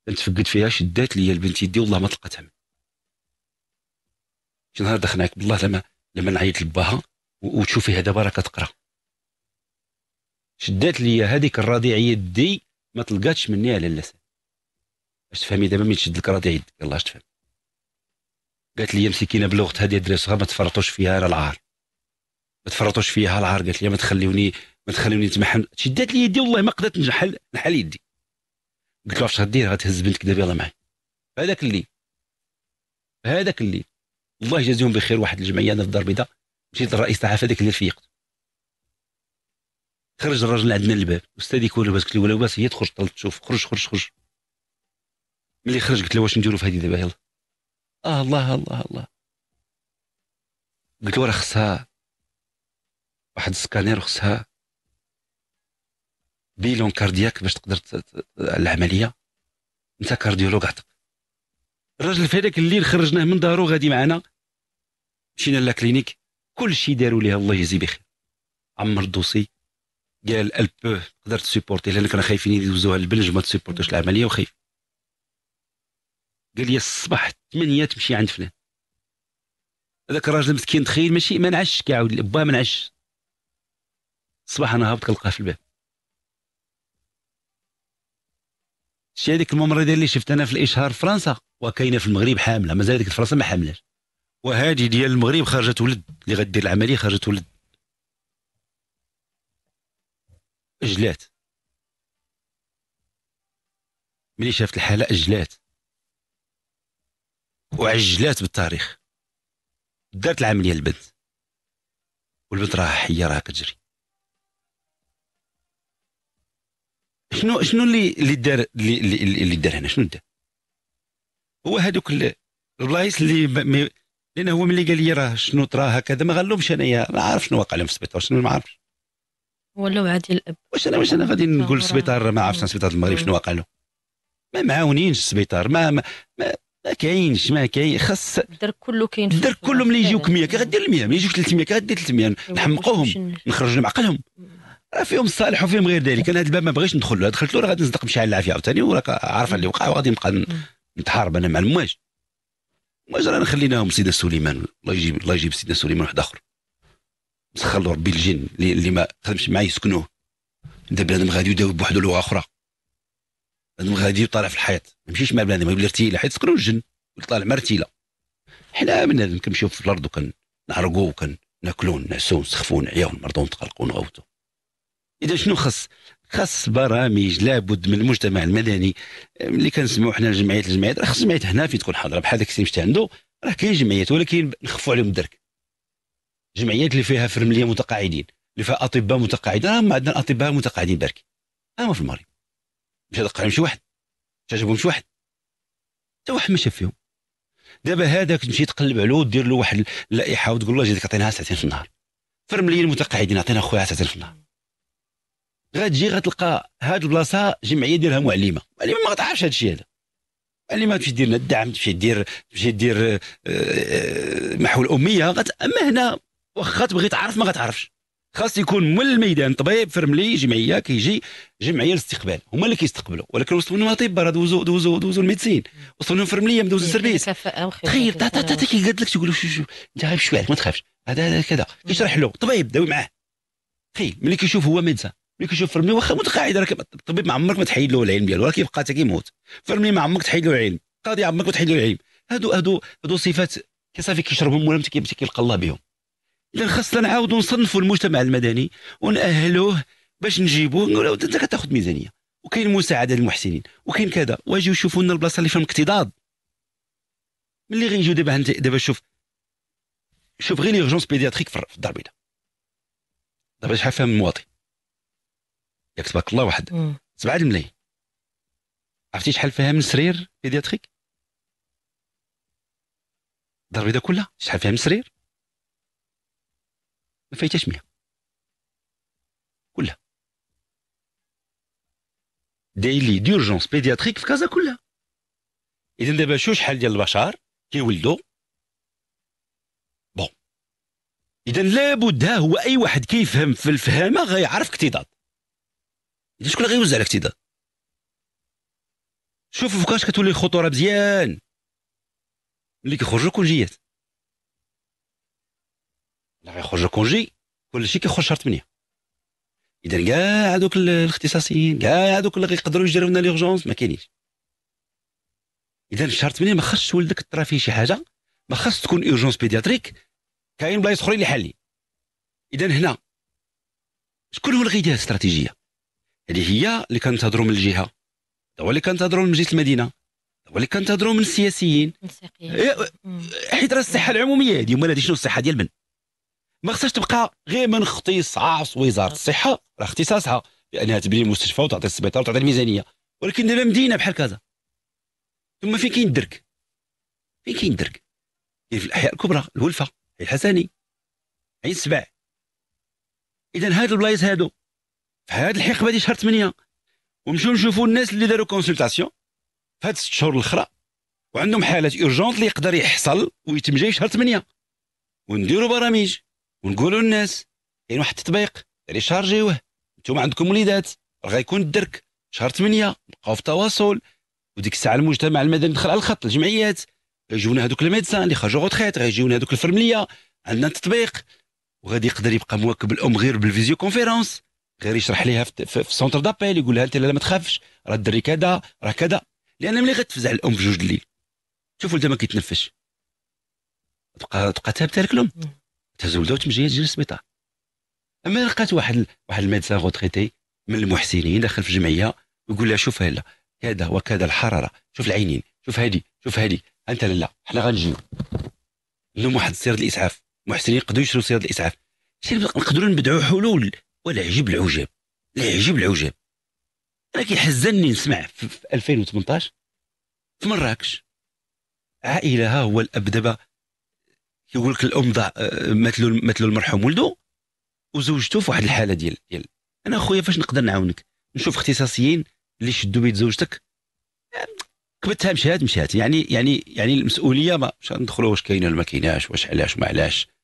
نتفقد فيها شدات لي البنت يدي والله ما طلقتها مني شي نهار دخناك بالله لما لما نعيط لباها وتشوفيها دابا راه كتقرا شدات لي هذيك الرضيع يدي ما طلقاتش مني على اللسان اش تفهمي دابا من تشد لك رضيع يدك يلاه تفهم قالت لي مسكينه بلغت هذه الدراري صغار ما تفرطوش فيها راه العار ما تفرطوش فيها العار قالت لي ما تخليوني ما تخليوني نتمحن شدات لي يدي والله ما قدرت نحل نحل يدي قلت له واش غدير غتهز بنتك دابا يلاه معايا هذاك اللي هذاك اللي الله يجازيهم بخير واحد الجمعيه انا في الدار البيضاء مشيت للرئيس تاعها في هذاك اللي فيقت خرج الراجل عندنا الباب استاذي كون لاباس قلت له ولا لاباس هي تخرج طلت تشوف خرج خرج خرج ملي خرج قلت له واش نديرو في هذه دابا يلاه اه الله الله الله قلت له راه خصها واحد السكانير وخصها بيلون كاردياك باش تقدر العمليه انت كارديولوج عطك الراجل في هذاك الليل خرجناه من دارو غادي معنا مشينا لا كلينيك كل شيء داروا ليها الله يجزي بخير عمر الدوسي قال البو تقدر تسيبورتي لان كنا خايفين يدوزوها للبلج ما تسيبورتوش العمليه وخايف قال لي الصباح 8 تمشي عند فلان هذاك الراجل مسكين تخيل ماشي ما نعش كاع با ما نعش الصباح انا هابط كنلقاه في الباب شتي هذيك الممرضه اللي شفت انا في الاشهار في فرنسا وكاينه في المغرب حامله مازال هذيك فرنسا ما حاملاش وهذه ديال المغرب خرجت ولد اللي غدير العمليه خرجت ولد اجلات ملي شافت الحاله اجلات وعجلات بالتاريخ دارت العمليه البنت والبنت راه حيه راه كتجري شنو شنو اللي اللي دار اللي اللي دار هنا شنو دار هو هذوك البلايص اللي لان هو ملي قال لي راه شنو طرا هكذا ما غنلومش انايا ما عارف شنو واقع لهم في السبيطار شنو ما عارفش هو اللوعه ديال الاب واش انا واش انا غادي نقول السبيطار ما عارفش السبيطار المغرب شنو واقع له ما معاونينش السبيطار ما ما, ما ما كاينش ما كاين خاص الدرك كله كاين الدرك كله ملي يجيوك 100 كغدير 100 ملي يجيوك 300 كغدير 300 نحمقوهم نخرج لهم عقلهم آه، فيهم الصالح وفيهم غير ذلك انا هذا الباب ما بغيتش ندخل له دخلت له راه غادي نصدق مشي على العافيه عاوتاني وراك عارف اللي وقع وغادي نبقى نتحارب انا مع المواج المواج رانا خليناهم سيدنا سليمان الله يجيب الله يجيب سيدنا سليمان واحد اخر سخر له ربي الجن اللي ما خدمش معاه يسكنوه انت بنادم غادي يداوي بوحده لغه اخرى بنادم غادي يطالع في الحيط ما يمشيش مع بنادم يولي رتيله حيت سكنوا الجن طالع مع رتيله حنا بنادم كنمشيو في الارض وكنعرقوا وكناكلوا نعسوا نسخفوا نعياو نمرضوا نتقلقوا نغوتوا اذا شنو خص خاص برامج لابد من المجتمع المدني آه، اللي كنسمعوا حنا الجمعيات الجمعيات راه خص الجمعيات هنا فين تكون حاضره بحال داك السيد مشت عنده راه كاين جمعيات ولكن نخفوا عليهم الدرك جمعيات اللي فيها فرمليه متقاعدين اللي فيها اطباء متقاعدين راه ما عندنا اطباء متقاعدين برك اما آه، في المغرب مش هذا شي واحد مش عجبهم شي واحد حتى واحد ما شاف فيهم دابا هذاك تمشي تقلب عليه ودير له واحد اللائحه وتقول له جيتك عطيناها ساعتين في النهار فرمليه المتقاعدين عطينا خويا ساعتين في النهار غتجي غتلقى هاد البلاصه جمعيه ديالها معلمه معلمه ما غتعرفش هاد الشيء هذا معلمه تمشي دير لنا الدعم تمشي دير تمشي دير آه، آه، محو الاميه غت... اما هنا واخا تبغي تعرف ما غتعرفش خاص يكون من الميدان طبيب فرملي جمعيه كيجي جمعيه الاستقبال هما اللي كيستقبلوا ولكن وصلوا لهم اطباء راه دوزوا دوزوا دوزوا الميدسين وصلوا لهم فرمليه مدوزوا السيرفيس تخيل تا تا تا كيقاد لك تيقول له شو شو انت غير بشويه ما تخافش هذا هذا كذا كيشرح له طبيب داوي معاه تخيل ملي كيشوف هو ميدسان ملي كيشوف فرمي واخا متقاعد راك الطبيب ما عمرك ما تحيد له العلم ديالو راه كيبقى حتى كيموت فرمي ما عمرك تحيد له العلم قاضي عمرك ما تحيد له العلم هادو هادو هادو صفات كيصافي كيشربهم ولا كيلقى الله بهم اذا خاصنا نعاودوا نصنفوا المجتمع المدني ونأهلوه باش نجيبوه انت كتاخذ ميزانيه وكاين مساعده للمحسنين وكاين كذا واجيو شوفوا لنا البلاصه اللي فيها الاكتضاد ملي غيجيو دابا دابا شوف شوف غير ليرجونس بيدياتريك في الدار البيضاء دابا شحال فاهم المواطن ياك تبارك الله واحد سبعة الملايين عرفتي شحال فيها من سرير بيدياتريك الدار البيضاء كلها شحال فيها من سرير ما فايتهاش مية كلها دايلي ديورجونس بيدياتريك في كازا كلها اذا دابا شو شحال ديال البشر كيولدوا بون اذا لابد ها هو اي واحد كيفهم في الفهامه غيعرف اكتضاد شكون اللي غيوزع لك تيدا شوف فوقاش كتولي الخطوره مزيان ملي كيخرجوا كونجيات لا غيخرجوا كونجي كلشي كيخرج شهر 8 اذا كاع هذوك الاختصاصيين كاع هذوك اللي غيقدروا يجريو لنا ليرجونس ما كاينينش اذا شهر 8 ما خصش ولدك طرا فيه شي حاجه ما خص تكون اورجونس بيدياتريك كاين بلايص اخرين اللي حالي اذا هنا شكون هو اللي غيدير الاستراتيجيه هذه هي اللي كنتهضروا من الجهه هو اللي كنتهضروا من مجلس المدينه هو اللي كنتهضروا من السياسيين إيه، حيت راه الصحه العموميه هذه وما هذه شنو الصحه ديال من ما خصهاش تبقى غير من اختصاص وزاره الصحه راه اختصاصها بانها تبني المستشفى وتعطي السبيطار وتعطي الميزانيه ولكن دابا مدينه بحال كذا ثم فين كاين الدرك فين كاين الدرك كاين في الاحياء الكبرى الولفه الحسني عين السبع اذا هاد البلايص هادو في هذه الحقبه ديال شهر 8 ونمشيو نشوفوا الناس اللي داروا كونسلتاسيون في هاد الست شهور الاخرى وعندهم حالات اورجونت اللي يقدر يحصل ويتم جاي شهر 8 ونديروا برامج ونقولوا للناس كاين يعني واحد التطبيق ريشارجيوه انتم عندكم وليدات راه يكون الدرك شهر 8 بقاو في التواصل وديك الساعه المجتمع المدني دخل على الخط الجمعيات يجيونا هذوك الميدسان اللي خرجوا غوتخيت غيجيونا هذوك الفرمليه عندنا التطبيق وغادي يقدر يبقى مواكب الام غير بالفيزيو كونفيرونس غير يشرح ليها في, في, في سونتر دابيل يقول لها انت لا ما تخافش راه الدري كذا راه كذا لان ملي غتفزع الام في جوج الليل شوف ولدها ما كيتنفسش تبقى تبقى ثابته لك الام تهز ولدها وتمشي تجي للسبيطار اما لقات واحد واحد الميدسان غوتريتي من المحسنين داخل في جمعيه ويقول لها شوف هلا كذا وكذا الحراره شوف العينين شوف هادي شوف هادي انت لا حنا غنجيو لهم واحد سيره الاسعاف المحسنين يقدروا يشريو سياره الاسعاف نقدروا نبدعوا حلول والعجب العجاب العجب العجب انا كيحزنني نسمع في 2018 في مراكش عائله ها هو الاب دابا كيقول لك الام ضاع آه، مثلو مثلو المرحوم ولده وزوجته في واحد الحاله ديال ديال انا اخويا فاش نقدر نعاونك نشوف اختصاصيين اللي شدوا بيد زوجتك كبتها مشات مشات يعني يعني يعني المسؤوليه ما مش ندخلوا واش كاينه ولا ما كايناش واش علاش ما علاش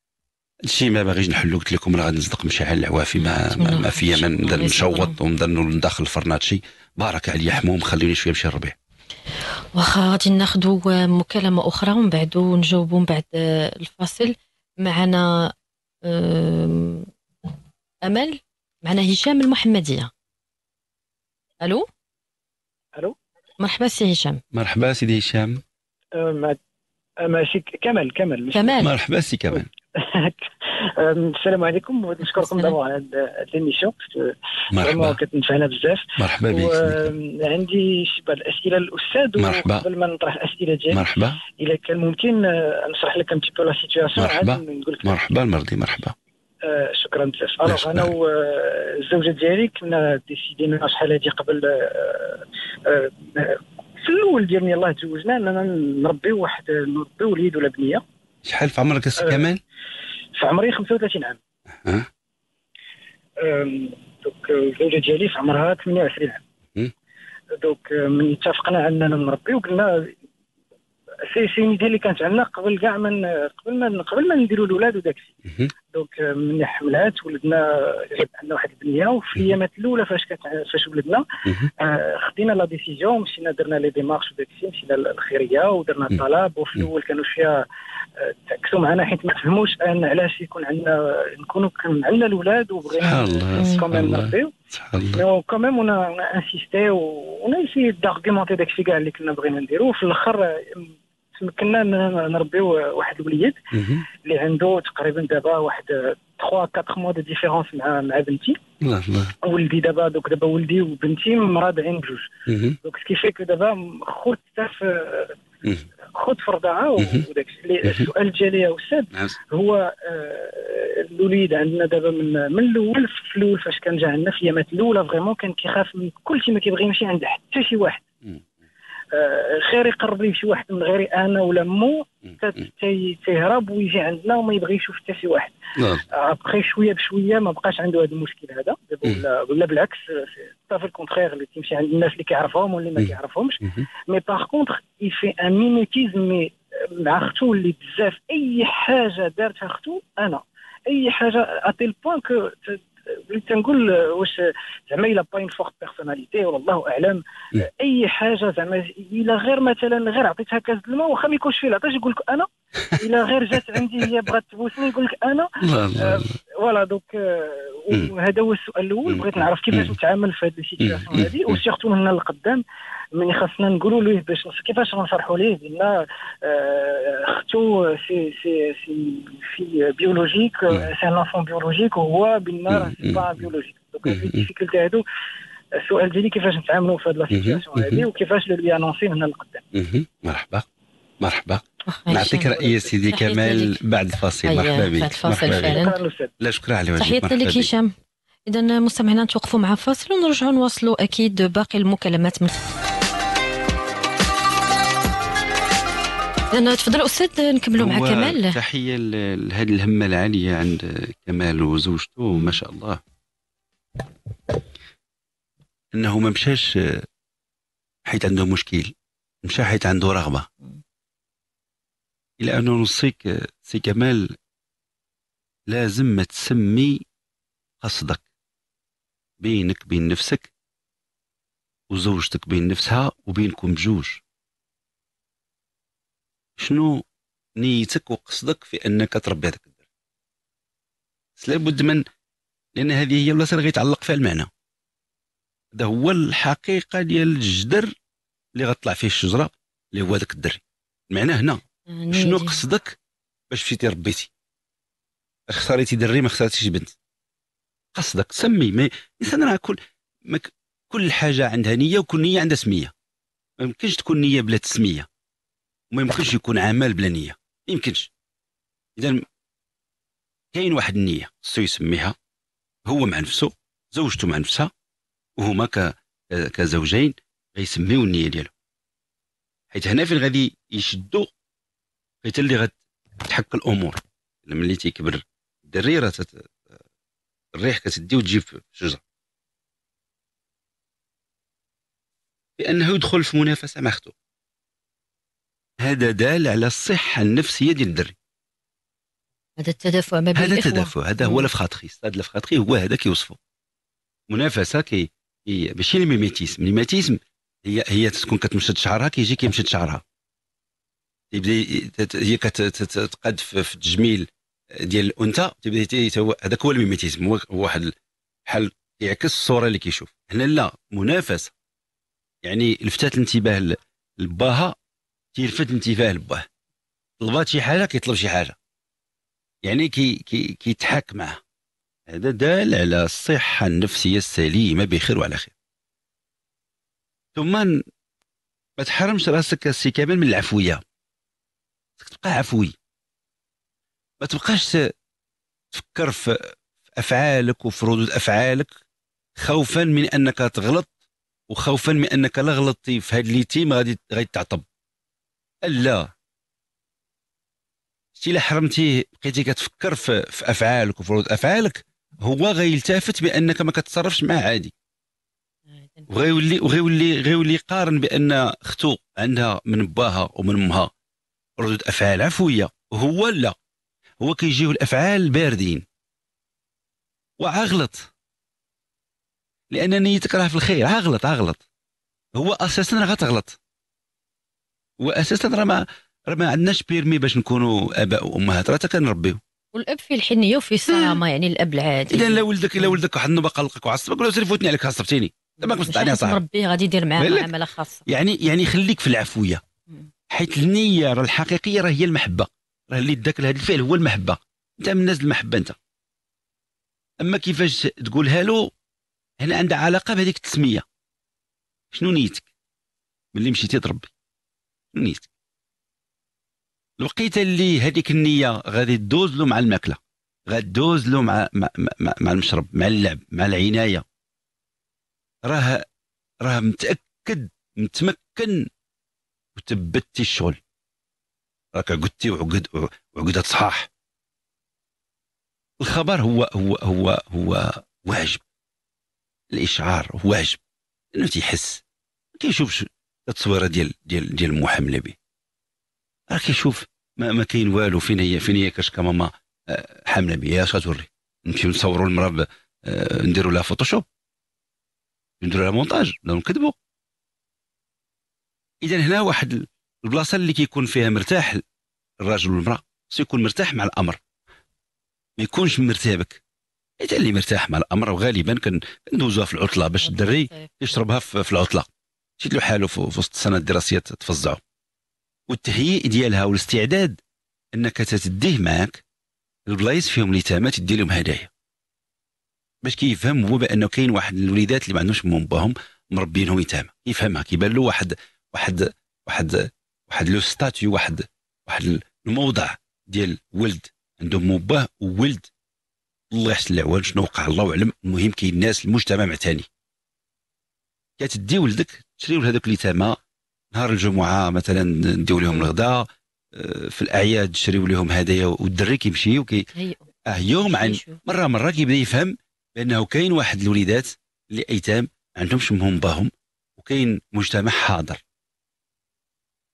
هادشي ما باغيش نحلو قلت لكم راه غادي نصدق مشعل العوافي ما ما, فيا ما نبدا نشوط ونبدا ندخل الفرناتشي بارك عليا حموم خليني شويه نمشي للربيع واخا غادي ناخذ آه، مكالمه اخرى ومن بعد نجاوبوا من بعد آه، الفاصل معنا آه، امل معنا هشام المحمديه الو الو مرحبا سي هشام مرحبا سيدي هشام ماشي كمل كمال كمال مرحبا سي كمال السلام عليكم ونشكركم دابا على هاد ليميسيون مرحبا كتنفعنا بزاف مرحبا بك عندي شي بعض الاسئله للاستاذ مرحبا قبل ما نطرح الاسئله ديالي مرحبا الا كان ممكن أه، نشرح لك ان بو لا سيتياسيون مرحبا نقول لك مرحبا المرضي مرحبا أه، شكرا بزاف انا والزوجه أه، ديالي كنا ديسيدينا شحال هادي قبل في الاول ديالنا يلاه تزوجنا اننا نربيو واحد نربيو وليد ولا بنيه شحال في عمرك السي أه، كمال؟ في عمري 35 عام اه دوك الزوجه ديالي في عمرها 28 عام دوك من اتفقنا اننا نربي وقلنا ميدي ديالي كانت عندنا قبل كاع من قبل ما قبل ما نديروا الاولاد وداك الشيء دوك من حملات ولدنا عندنا واحد البنيه وفي الايامات الاولى فاش كانت فاش ولدنا آه، خدينا لا ديسيزيون مشينا درنا لي ديمارش وداك الشيء مشينا للخيريه ودرنا الطلب وفي الاول كانوا شويه تعكسوا معنا حيت ما تفهموش ان علاش يكون عندنا نكونوا عندنا الاولاد وبغينا كومون نربيو مي كوميم انا انسيستي ونا ايسي داك داكشي كاع اللي كنا بغينا نديرو وفي الاخر تمكنا نربيو واحد الوليد اللي عنده تقريبا دابا واحد 3 4 موا دو ديفيرونس مع مع بنتي الله الله ولدي دابا دوك دابا ولدي وبنتي مرابعين بجوج دوك سكي فيك دابا خوت حتى خد فرضها وداك السؤال ديالي يا استاذ نعم. هو آه، الوليد عندنا دابا من من الاول في الاول فاش كان جا عندنا في الايامات الاولى فريمون كان كيخاف من كل شيء ما كيبغي يمشي عند حتى شي واحد آه، يقرب الريف شي واحد من غيري انا ولا مو تيهرب ويجي عندنا وما يبغي يشوف حتى شي واحد ابخي نعم. شويه بشويه ما بقاش عنده هذا المشكل هذا ولا ولا بالعكس حتى الكونتخيغ اللي تيمشي عند الناس اللي كيعرفهم واللي ما كيعرفهمش مي باغ كونتخ يفي ان ميميتيزم مي مع اختو اللي بزاف اي حاجه دارتها اختو انا اي حاجه اتيل بوان كو وليت نقول واش زعما الا باين فوق بيرسوناليتي ولا الله اعلم اي حاجه زعما الا غير مثلا غير عطيتها كاس الماء واخا ما يكونش فيه العطش يقول لك انا الا غير جات عندي هي بغات تبوسني يقول لك انا آه، فوالا دونك euh, hmm. هذا هو السؤال الاول hmm. بغيت نعرف كيفاش نتعامل hmm. في هذه السيتياسيون هذه وسيرتو من هنا لقدام من خاصنا نقولوا ليه باش كيفاش غنشرحوا ليه بان آه، اختو آه، سي سي سي في بيولوجيك سي ان انفون بيولوجيك وهو بان راه سي با بيولوجيك دونك الديفيكولتي هادو السؤال ديالي كيفاش نتعاملوا في هذه السيتياسيون هذه وكيفاش لو لي انونسي من هنا لقدام مرحبا مرحبا نعطيك رأيي سيدي كمال بعد الفاصل أيوة، مرحبا بك بعد الفاصل فعلا لا شكرا على وجهك تحياتنا لك هشام إذا مستمعينا نتوقفوا مع فاصل ونرجعوا نواصلوا أكيد باقي المكالمات من إذا تفضل أستاذ نكملوا مع كمال تحية لهذه الهمة العالية عند كمال وزوجته ما شاء الله أنه ما مشاش حيت عنده مشكل مشى حيت عنده رغبة الى ان نوصيك سي كمال لازم ما تسمي قصدك بينك بين نفسك وزوجتك بين نفسها وبينكم بجوج شنو نيتك وقصدك في انك تربي هذاك الدرب لابد من لان هذه هي البلاصه اللي غيتعلق فيها المعنى هذا هو الحقيقه ديال الجدر اللي غطلع فيه الشجره اللي هو هذاك الدري المعنى هنا آه، شنو قصدك باش مشيتي ربيتي اختاريتي دري ما اختاريتيش بنت قصدك سمي ما الانسان راه كل مك... كل حاجه عندها نيه وكل نيه عندها سميه ما يمكنش تكون نيه بلا تسميه وما يمكنش يكون عمل بلا نيه ما يمكنش اذا كاين واحد النيه خصو يسميها هو مع نفسه زوجته مع نفسها وهما ك... كزوجين غيسميو النيه ديالهم حيت هنا فين غادي يشدوا بقيت اللي غتحك الامور ملي تيكبر الدري راه الريح كتدي وتجيب شجره بانه يدخل في منافسه مع اختو هذا دال على الصحه النفسيه ديال الدري هذا التدافع ما بين هذا التدافع هذا هو لفخاتخي هذا لافخاتخي هو هذا كيوصفو منافسه كي ماشي الميميتيزم الميميتيزم هي هي تكون كتمشد شعرها كيجي كيمشد شعرها تبدا هي كتقاد في التجميل ديال الانثى تبدا هذاك هو الميميتيزم هو واحد بحال يعكس الصوره اللي كيشوف هنا لا منافسه يعني لفتات الانتباه لباها تيلفت انتباه لباه طلبات شي حاجه كيطلب شي حاجه يعني كي كي كيتحاك معها هذا دال على الصحه النفسيه السليمه بخير وعلى خير ثم ما تحرمش راسك السي كامل من العفويه تبقى عفوي ما تبقاش تفكر في افعالك وفي ردود افعالك خوفا من انك تغلط وخوفا من انك لا غلطتي في هذا الليتيم غادي غادي تعطب الا شتي الا حرمتيه بقيتي كتفكر في, في افعالك وفي ردود افعالك هو غيلتفت بانك ما كتصرفش معاه عادي آه، وغيولي وغيولي غيولي يقارن بان اختو عندها من باها ومن امها ردود افعال عفويه هو لا هو كيجيو الافعال باردين وعغلط لان نيتك راه في الخير عغلط عغلط هو اساسا راه غتغلط واساسا راه ما راه ما عندناش بيرمي باش نكونوا اباء وامهات راه كنربيو والاب في الحنيه وفي الصرامه يعني الاب العادي اذا لا ولدك لا ولدك واحد النوبه قلقك وعصبك ولا سير فوتني عليك عصبتيني دابا قصدت صاحبي ربي غادي يدير معاه معامله خاصه يعني يعني خليك في العفويه حيت النيه راه الحقيقيه راه هي المحبه راه اللي داك لهذا الفعل هو المحبه انت من الناس المحبه انت اما كيفاش تقولها له هنا عندها علاقه بهذيك التسميه شنو نيتك ملي مشيتي تربي نيتك الوقيته اللي هذيك النيه غادي تدوز له مع الماكله غادوز له مع مع, مع مع المشرب مع اللعب مع العنايه راه راه متاكد متمكن تبتي الشغل راك عقدتي وعقد وعقد صحاح الخبر هو هو هو هو واجب الاشعار هو واجب انه تيحس ما كيشوفش التصويره ديال ديال ديال المحمله به راه كيشوف ما, ما كاين والو فين هي فين هي كاش ماما آه، حامله بيا اش غتوري نمشيو نصوروا المراه نديروا لها فوتوشوب نديروا لها مونتاج نكذبوا اذا هنا واحد البلاصه اللي كيكون فيها مرتاح الراجل والمراه خصو يكون مرتاح مع الامر ما يكونش مرتبك حيت اللي مرتاح مع الامر وغالبا كندوزوها في العطله باش الدري يشربها في العطله شد له حاله في وسط السنه الدراسيه تفزعوا والتهيئ ديالها والاستعداد انك تتديه معاك البلايص فيهم اليتامى تدي لهم هدايا باش كيفهم هو بانه كاين واحد الوليدات اللي ما عندهمش مهم باهم مربينهم يتامى يفهمها كيبان له واحد واحد واحد واحد لو ستاتيو واحد واحد الموضع ديال ولد عندهم مباه وولد الله يحسن العوان شنو وقع الله اعلم المهم كاين ناس المجتمع معتني كتدي ولدك تشريو لهذوك اليتامى نهار الجمعه مثلا نديو لهم الغداء آه، في الاعياد تشريو لهم هدايا والدري كيمشي وكي أيوه. اه يوم عن مره مره كيبدا يفهم بانه كاين واحد الوليدات اللي ايتام عندهمش مهم باهم وكاين مجتمع حاضر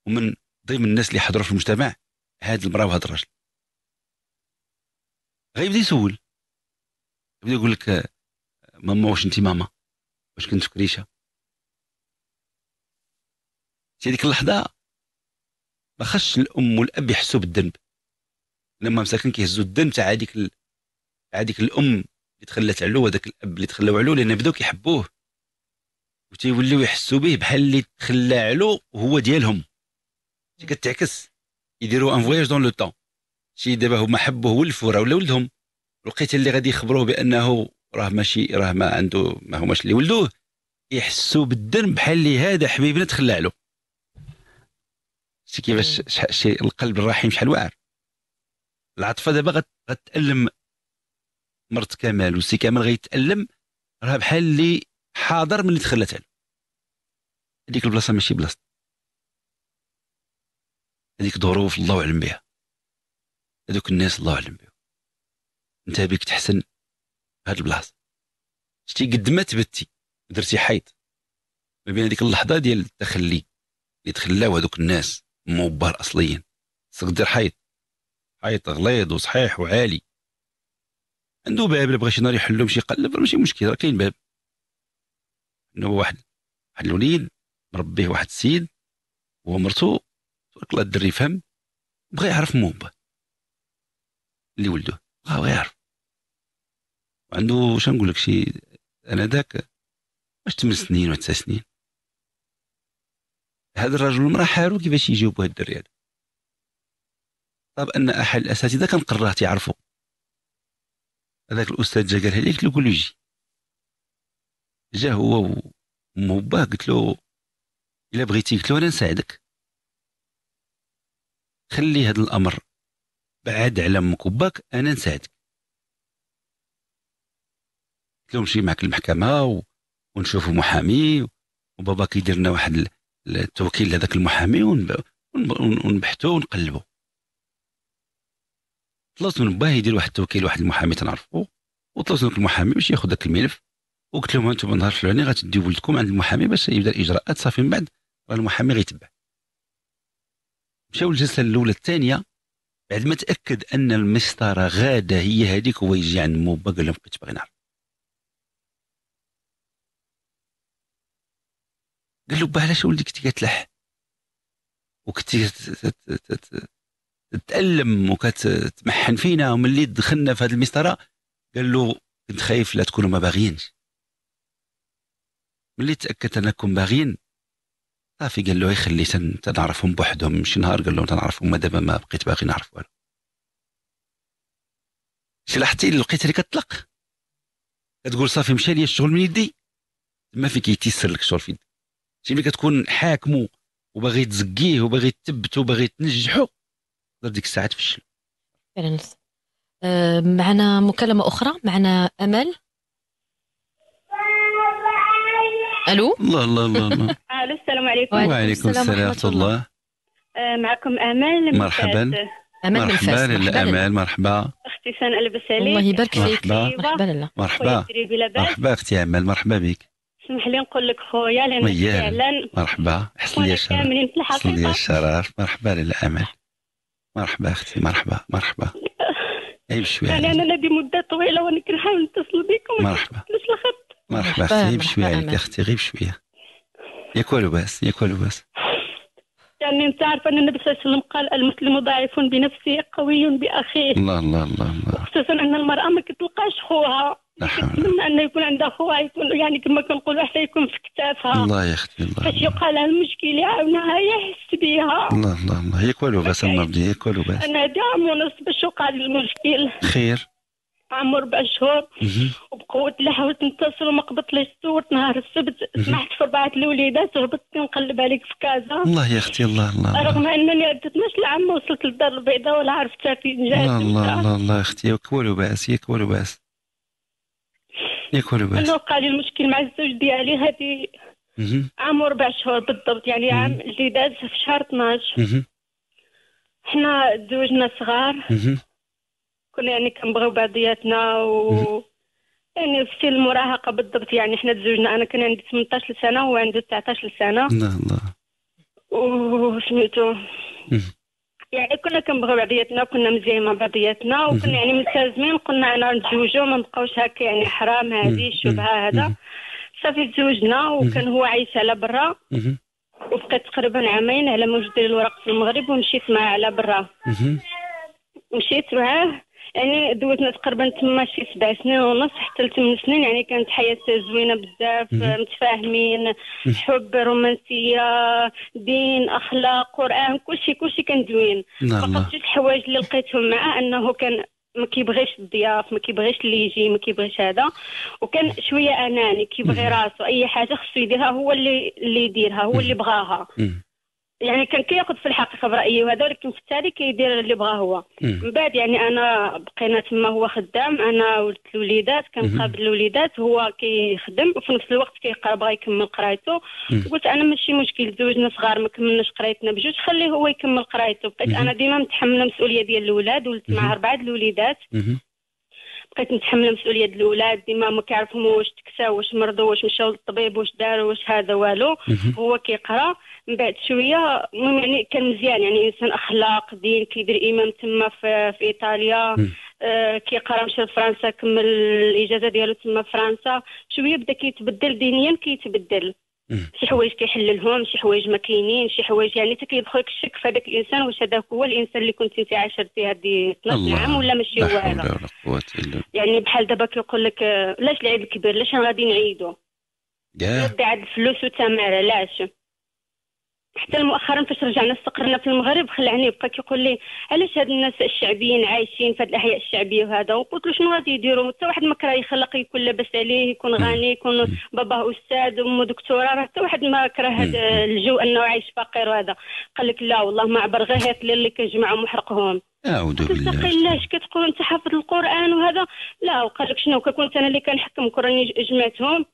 ومن ضمن الناس اللي حضروا في المجتمع هاد المراه وهاد الراجل غيبدا يسول يبدا يقول لك ماما واش انت ماما واش كنت في كريشه في هذيك اللحظه ما خش الام والاب يحسوا بالذنب لما مساكن كيهزوا الذنب تاع هذيك هذيك الام اللي تخلات علو وهذاك الاب اللي تخلاو علو لان بداو كيحبوه وتيوليو يحسوا به بحال اللي تخلى علو وهو ديالهم شي كتعكس يديروا ان فواياج دون لو طون شي دابا هما حبوه ولفوا راه ولا ولدهم لقيت اللي غادي يخبروه بانه راه ماشي راه ما عنده ما هماش اللي ولدوه يحسوا بالذنب بحال اللي هذا حبيبنا تخلى له شتي كيفاش شي القلب الرحيم شحال واعر العاطفه دابا غتالم مرت كمال وسي كمال غيتالم راه بحال اللي حاضر ملي تخلات عليه هذيك البلاصه ماشي بلاصه هذيك ظروف الله أعلم بها هذوك الناس الله أعلم بهم انت بك تحسن هاد البلاصه شتي قد ما تبتي درتي حيط ما بين هذيك اللحظه ديال التخلي اللي تخلاو هذوك الناس موبار اصليا خصك دير حيط حيط غليظ وصحيح وعالي عنده باب بغى شي نهار يحلو يمشي يقلب ماشي مشكل راه كاين باب انه واحد واحد الوليد مربيه واحد السيد ومرته درك الله الدري فهم بغى يعرف مومبا اللي ولده بغى يعرف عنده واش نقول لك شي انا ذاك واش 8 سنين ولا تسع سنين هذا الرجل والمراه حاروا كيفاش يجاوبوا هاد الدري هذا طب ان احد الاساتذه كان قراه تعرفوا هذاك الاستاذ جا قالها لي قلت له قول يجي جا هو ومه با قلت له الا بغيتي قلت له انا نساعدك خلي هذا الامر بعد على امك وباك انا نساعدك قلت لهم شي معك المحكمه و... ونشوفوا محامي وبابا كيدير لنا واحد التوكيل لهذاك المحامي ونب... ونبحثوا ونقلبوا طلبت من باه يدير واحد التوكيل واحد المحامي تنعرفو وطلبت من المحامي باش ياخذ ذاك الملف وقلت لهم انتم النهار الفلاني غتديو ولدكم عند المحامي باش يبدا الاجراءات صافي من بعد راه المحامي غيتبع مشاو الجلسه الاولى الثانيه بعد ما تاكد ان المسطره غاده هي هذيك هو يجي عند موبا قال لهم كنت باغي نعرف قال له با علاش ولدي كنتي كتلح وكنتي تتالم وكتمحن فينا وملي دخلنا في هذه المسطره قال له كنت خايف لا تكونوا ما باغيينش ملي تاكدت انكم باغيين صافي قال له يخلي تنعرفهم بوحدهم شي نهار قال لهم تنعرفهم دابا ما بقيت باغي نعرف والو شي لاحظتي لقيتها اللي كتطلق كتقول صافي مشى لي الشغل من يدي ما فيك يتيسر لك الشغل في يدي شي ملي كتكون حاكمو وباغي تزكيه وباغي تثبته وباغي تنجحو تقدر ديك الساعه تفشل فعلا معنا مكالمه اخرى معنا امل الو الله الله الله الله الو السلام عليكم وعليكم السلام ورحمه الله آه، معكم امال مرحبا امال مرحبا للامال مرحبا اختي سان البس عليك الله يبارك فيك مرحبا مرحبا مرحبا مرحبا اختي امال مرحبا بك اسمح لي نقول لك خويا لان فعلا مرحبا حصل لي الشرف حصل لي الشرف مرحبا للامل مرحبا اختي مرحبا مرحبا عيب انا انا مده طويله وانا كنحاول نتصل بكم مرحبا مش الخط مرحبا اختي بشويه عليك اختي غير بشويه ياك لباس ياك لباس يعني انت عارف ان النبي صلى الله عليه وسلم قال المسلم ضعيف بنفسه قوي باخيه الله الله الله الله خصوصا ان المراه ما كتلقاش خوها نتمنى انه يكون عندها خوها يكون يعني كما كنقولوا حتى يكون في كتافها الله يا اختي الله باش يوقع لها المشكل يعاونها يحس بها الله الله الله ياك والو باس النبض ياك لباس انا دعم ونص باش يوقع المشكل خير عام ربع شهور وبقوة الله حاولت نتصل وما قبطليش صورت نهار السبت سمحت في اربعه الوليدات هبطت كنقلب عليك في كازا الله يا اختي الله الله رغم انني عدت 12 العام وصلت للدار البيضاء ولا عرفت فين جات الله الله الله, الله اختي ياك والو باس ياك والو باس ياك والو باس انا وقع لي المشكل مع الزوج ديالي هذه عام وربع شهور بالضبط يعني عام اللي داز في شهر 12 حنا تزوجنا صغار كنا يعني كنبغيو بعضياتنا و يعني في سن المراهقه بالضبط يعني حنا تزوجنا انا كان عندي 18 سنه وهو عنده 19 سنه لا الله وسميتو يعني كنا كنبغيو بعضياتنا كنا مزيانين مع بعضياتنا وكنا يعني ملتزمين قلنا انا نتزوجوا ما نبقاوش هكا يعني حرام هذه الشبهه هذا صافي تزوجنا وكان هو عايش على برا وبقيت تقريبا عامين على ما وجدت الورق في المغرب ومشيت معاه على برا مشيت معاه يعني دوزنا تقريبا تما شي سبع سنين ونص حتى لثمان سنين يعني كانت حياه زوينه بزاف متفاهمين حب رومانسيه دين اخلاق قران كلشي كلشي كان زوين نعم، فقط جوج نعم. الحوايج اللي لقيتهم معاه انه كان ما كيبغيش الضياف ما كيبغيش اللي يجي ما كيبغيش هذا وكان شويه اناني كيبغي راسو اي حاجه خصو يديرها هو اللي اللي يديرها هو اللي بغاها يعني كان كياخذ في الحقيقه برايي وهذا ولكن في التالي كيدير اللي بغا هو من بعد يعني انا بقينا تما هو خدام انا ولدت الوليدات كنقابل الوليدات هو كيخدم وفي نفس الوقت كيقرا بغا يكمل قرايته قلت انا ماشي مشكل زوجنا صغار ما كملناش قرايتنا بجوج خليه هو يكمل قرايته بقيت انا ديما متحمله المسؤوليه ديال الاولاد ولدت مع اربعه الوليدات بقيت نتحمل مسؤوليه الاولاد ديما ما كيعرفهم واش تكساو واش مرضوا واش مشاو للطبيب واش داروا واش هذا والو هو كيقرا من بعد شويه المهم يعني كان مزيان يعني انسان اخلاق دين كيدير امام تما في, في ايطاليا آه، كيقرا مشى لفرنسا كمل الاجازه ديالو تما فرنسا شويه بدا كيتبدل دينيا كيتبدل شي حوايج كيحللهم شي حوايج ما كاينين شي حوايج يعني حتى كيدخل لك الشك في هذاك الانسان واش هذاك هو الانسان اللي كنت انت عاشرتي هذه 12 عام ولا ماشي هو هذا يعني بحال دابا كيقول لك علاش العيب كبير علاش غادي نعيدو yeah. عاد الفلوس وتمارة علاش حتى مؤخرا فاش رجعنا استقرنا في المغرب خلعني بقى كيقول لي علاش هاد الناس الشعبيين عايشين في هاد الاحياء الشعبيه وهذا وقلت له شنو غادي يديروا حتى واحد ما كرا يخلق يكون لاباس عليه يكون غني يكون باباه استاذ امه دكتوره حتى واحد ما كره هاد الجو انه عايش فقير وهذا قال لك لا والله ما عبر غير هاد اللي كنجمعهم وحرقهم اعوذ بالله علاش كتقول انت حافظ القران وهذا لا وقال لك شنو كنت انا اللي كنحكم كراني جمعتهم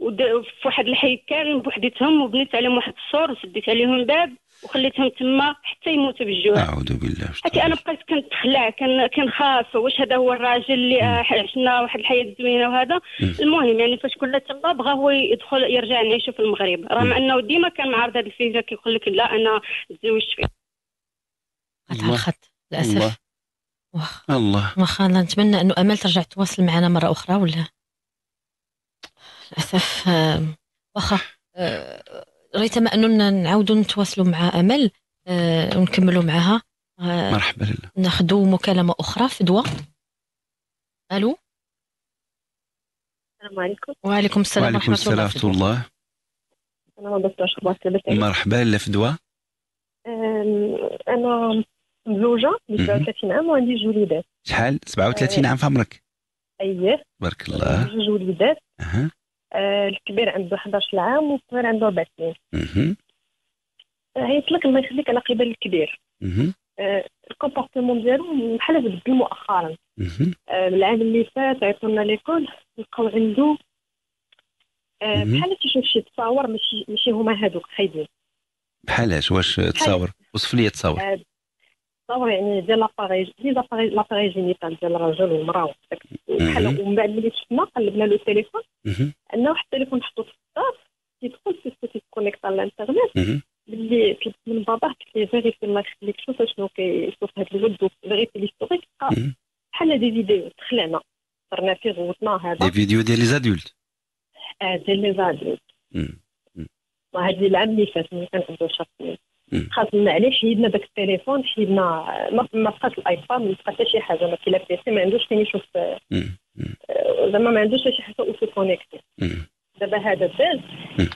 في واحد الحي كامل بوحديتهم وبنيت عليهم واحد السور وسديت عليهم باب وخليتهم تما حتى يموتوا بالجوع اعوذ بالله حتى انا بقيت كنتخلع كنخاف واش هذا هو الراجل اللي عشنا واحد الحياه زوينه وهذا المهم يعني فاش كنا تما بغى هو يدخل يرجع نعيشو في المغرب رغم انه ديما كان معارض هذه الفكره كيقول لك لا انا تزوجت في قطع الخط للاسف الله واخا الله واخا نتمنى انه امل ترجع تواصل معنا مره اخرى ولا للاسف واخا آه، ريتما اننا نعاودوا نتواصلوا مع امل آه، ونكملوا معها آه، مرحبا لله ناخذ مكالمه اخرى فدوى الو السلام عليكم وعليكم السلام وعليكم السلام ورحمه الله الله مرحبا في فدوى انا مزوجه ب 37 عام وعندي جوج وليدات شحال 37 عام في عمرك اييه تبارك الله جوج وليدات أه. آه، الكبير عنده 11 عام والصغير عنده 4 سنين عيط لك الله يخليك على قبل الكبير آه، الكومبورتمون ديالو بحال تبدل مؤخرا آه، العام اللي فات عيطولنا ليكول لقاو عنده بحال تيشوف شي تصاور ماشي ماشي هما هادوك خايبين بحال واش تصاور وصف لي تصاور تصاور يعني ديال لاباري لاباري لاباري جينيتال ديال الرجل والمراه بحال ومن بعد ملي شفنا قلبنا له التليفون انه واحد التليفون حطوه في الدار تيدخل تيسكو تيكونيكت على الانترنت ملي طلبت من باباه قلت ليه ah. في الله يخليك شوف شنو كيشوف هذا الولد غير فيغيفي ليستوريك بحال دي فيديو تخلعنا صرنا فيه غوتنا هذا دي فيديو ديال لي زادولت اه ديال لي زادولت هذا العام اللي فات ملي كنت 11 سنين خاصنا عليه حيدنا داك التليفون حيدنا ما بقاش الايفون ما بقاش حتى شي حاجه ما كاين لا بيسي ما عندوش فين يشوف آه، آه، زعما ما عندوش شي حاجه اوتو كونيكتي دابا هذا داز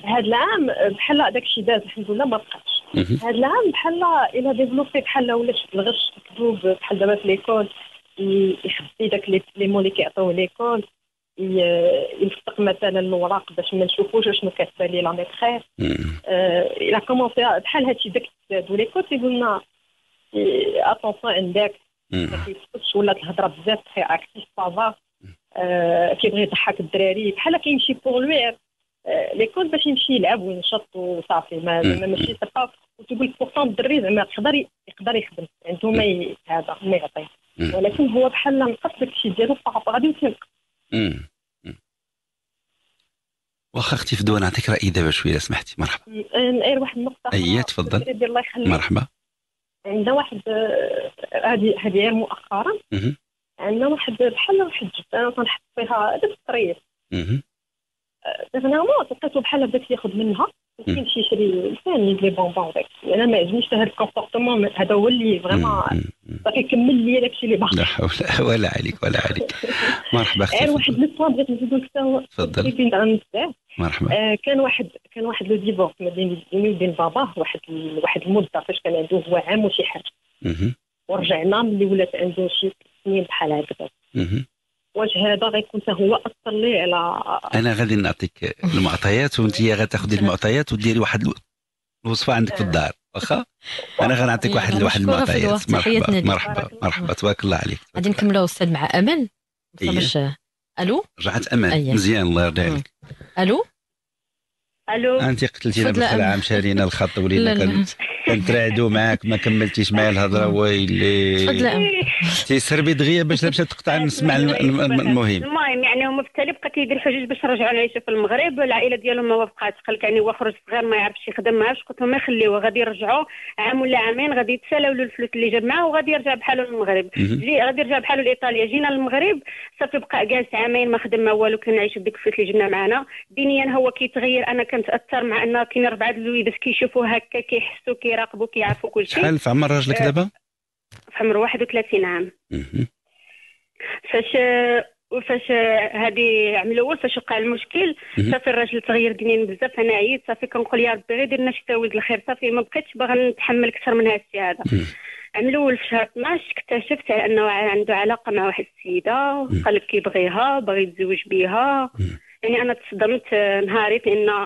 هذا العام بحال داك الشيء داز الحمد لله ما بقاش هذا العام بحال الا ديفلوبي بحال ولا شفت الغش مكتوب بحال دابا في ليكول يخفي داك لي مو اللي كيعطيوه ليكول يلصق مثلا الوراق باش ما نشوفوش شنو لي لا ميتريس الى كومونسي بحال هادشي داك دو ليكوت يقول لنا اتونسيون عندك ولا الهضره بزاف تخي اكتيف بافا كيبغي يضحك الدراري بحال كيمشي بور لوي آه، ليكول باش يمشي يلعب وينشط وصافي ما ماشي سبا وتقول بورتون الدري زعما يقدر يقدر يخدم عنده يعني ما هذا ما يعطي ولكن هو بحال نقص داكشي ديالو فقط غادي تنقص واخا اختي فدوى نعطيك رايي دابا شويه لو سمحتي مرحبا نقير واحد النقطه اي تفضل الله يخليك مرحبا عندنا واحد هذه آه، هذه غير مؤخرا عندنا واحد بحال واحد انا تنحط فيها داك الطريف آه، دابا انا ما لقيتو بحال بدا كياخذ منها ماشي باش يشري ثاني لي بونبون داك انا ما عجبنيش هذا الكومبورتمون هذا هو اللي فريمون باقي كمل لي داك الشيء اللي باقي لا حول ولا عليك ولا عليك مرحبا اختي واحد البوان بغيت نزيد لك تفضل مرحبا آه كان واحد كان واحد لو ديفورس ما بين امي وبين باباه واحد واحد المده فاش كان عنده هو عام وشي حاجه ورجعنا ملي ولات عنده شي سنين بحال هكذا واش هذا غيكون حتى هو اثر لي على انا غادي نعطيك المعطيات وانت غتاخذي المعطيات وديري واحد الوصفه عندك في الدار واخا انا غنعطيك واحد واحد المعطيات مرحبا مرحبا مرحبا تبارك الله عليك غادي نكملوا استاذ مع امل باش إيه. الو رجعت امل مزيان الله يرضي عليك أمم. الو الو انت قتلتي قتلتينا عام شارينا الخط ولينا رعدو معاك ما كملتيش معايا الهضره ويلي تفضل تي سربي دغيا باش باش تقطع نسمع المهم المهم يعني هما في التالي بقى كيدير حجج باش يرجعوا نعيشوا في المغرب العائله ديالهم ما وافقاتش لك يعني هو خرج صغير ما يعرفش يخدم معاش قلت لهم خليوه غادي يرجعوا عام ولا عامين غادي يتسالاو الفلوس اللي جاب معاه وغادي يرجع بحاله للمغرب غادي يرجع بحاله لايطاليا جينا للمغرب صافي بقى جالس عامين ما خدم ما والو كنعيشوا بديك الفلوس اللي جبنا معانا دينيا هو كيتغير انا كنتاثر مع ان كاين اربعه د الوليدات كيشوفوا هكا كيحسوا كيراقبوا كيعرفوا كل شيء شحال آه، في عمر راجلك دابا؟ في عمر 31 عام فاش فاش هذه عام الاول فاش وقع المشكل صافي الراجل تغير دينين بزاف انا عييت صافي كنقول يا ربي غير دير لنا شي تاويل الخير صافي ما بقيتش باغا نتحمل اكثر من هادشي هذا عام الاول في شهر 12 اكتشفت على انه عنده علاقه مع واحد السيده قال لك كيبغيها باغي يتزوج بها يعني انا تصدمت نهاري لان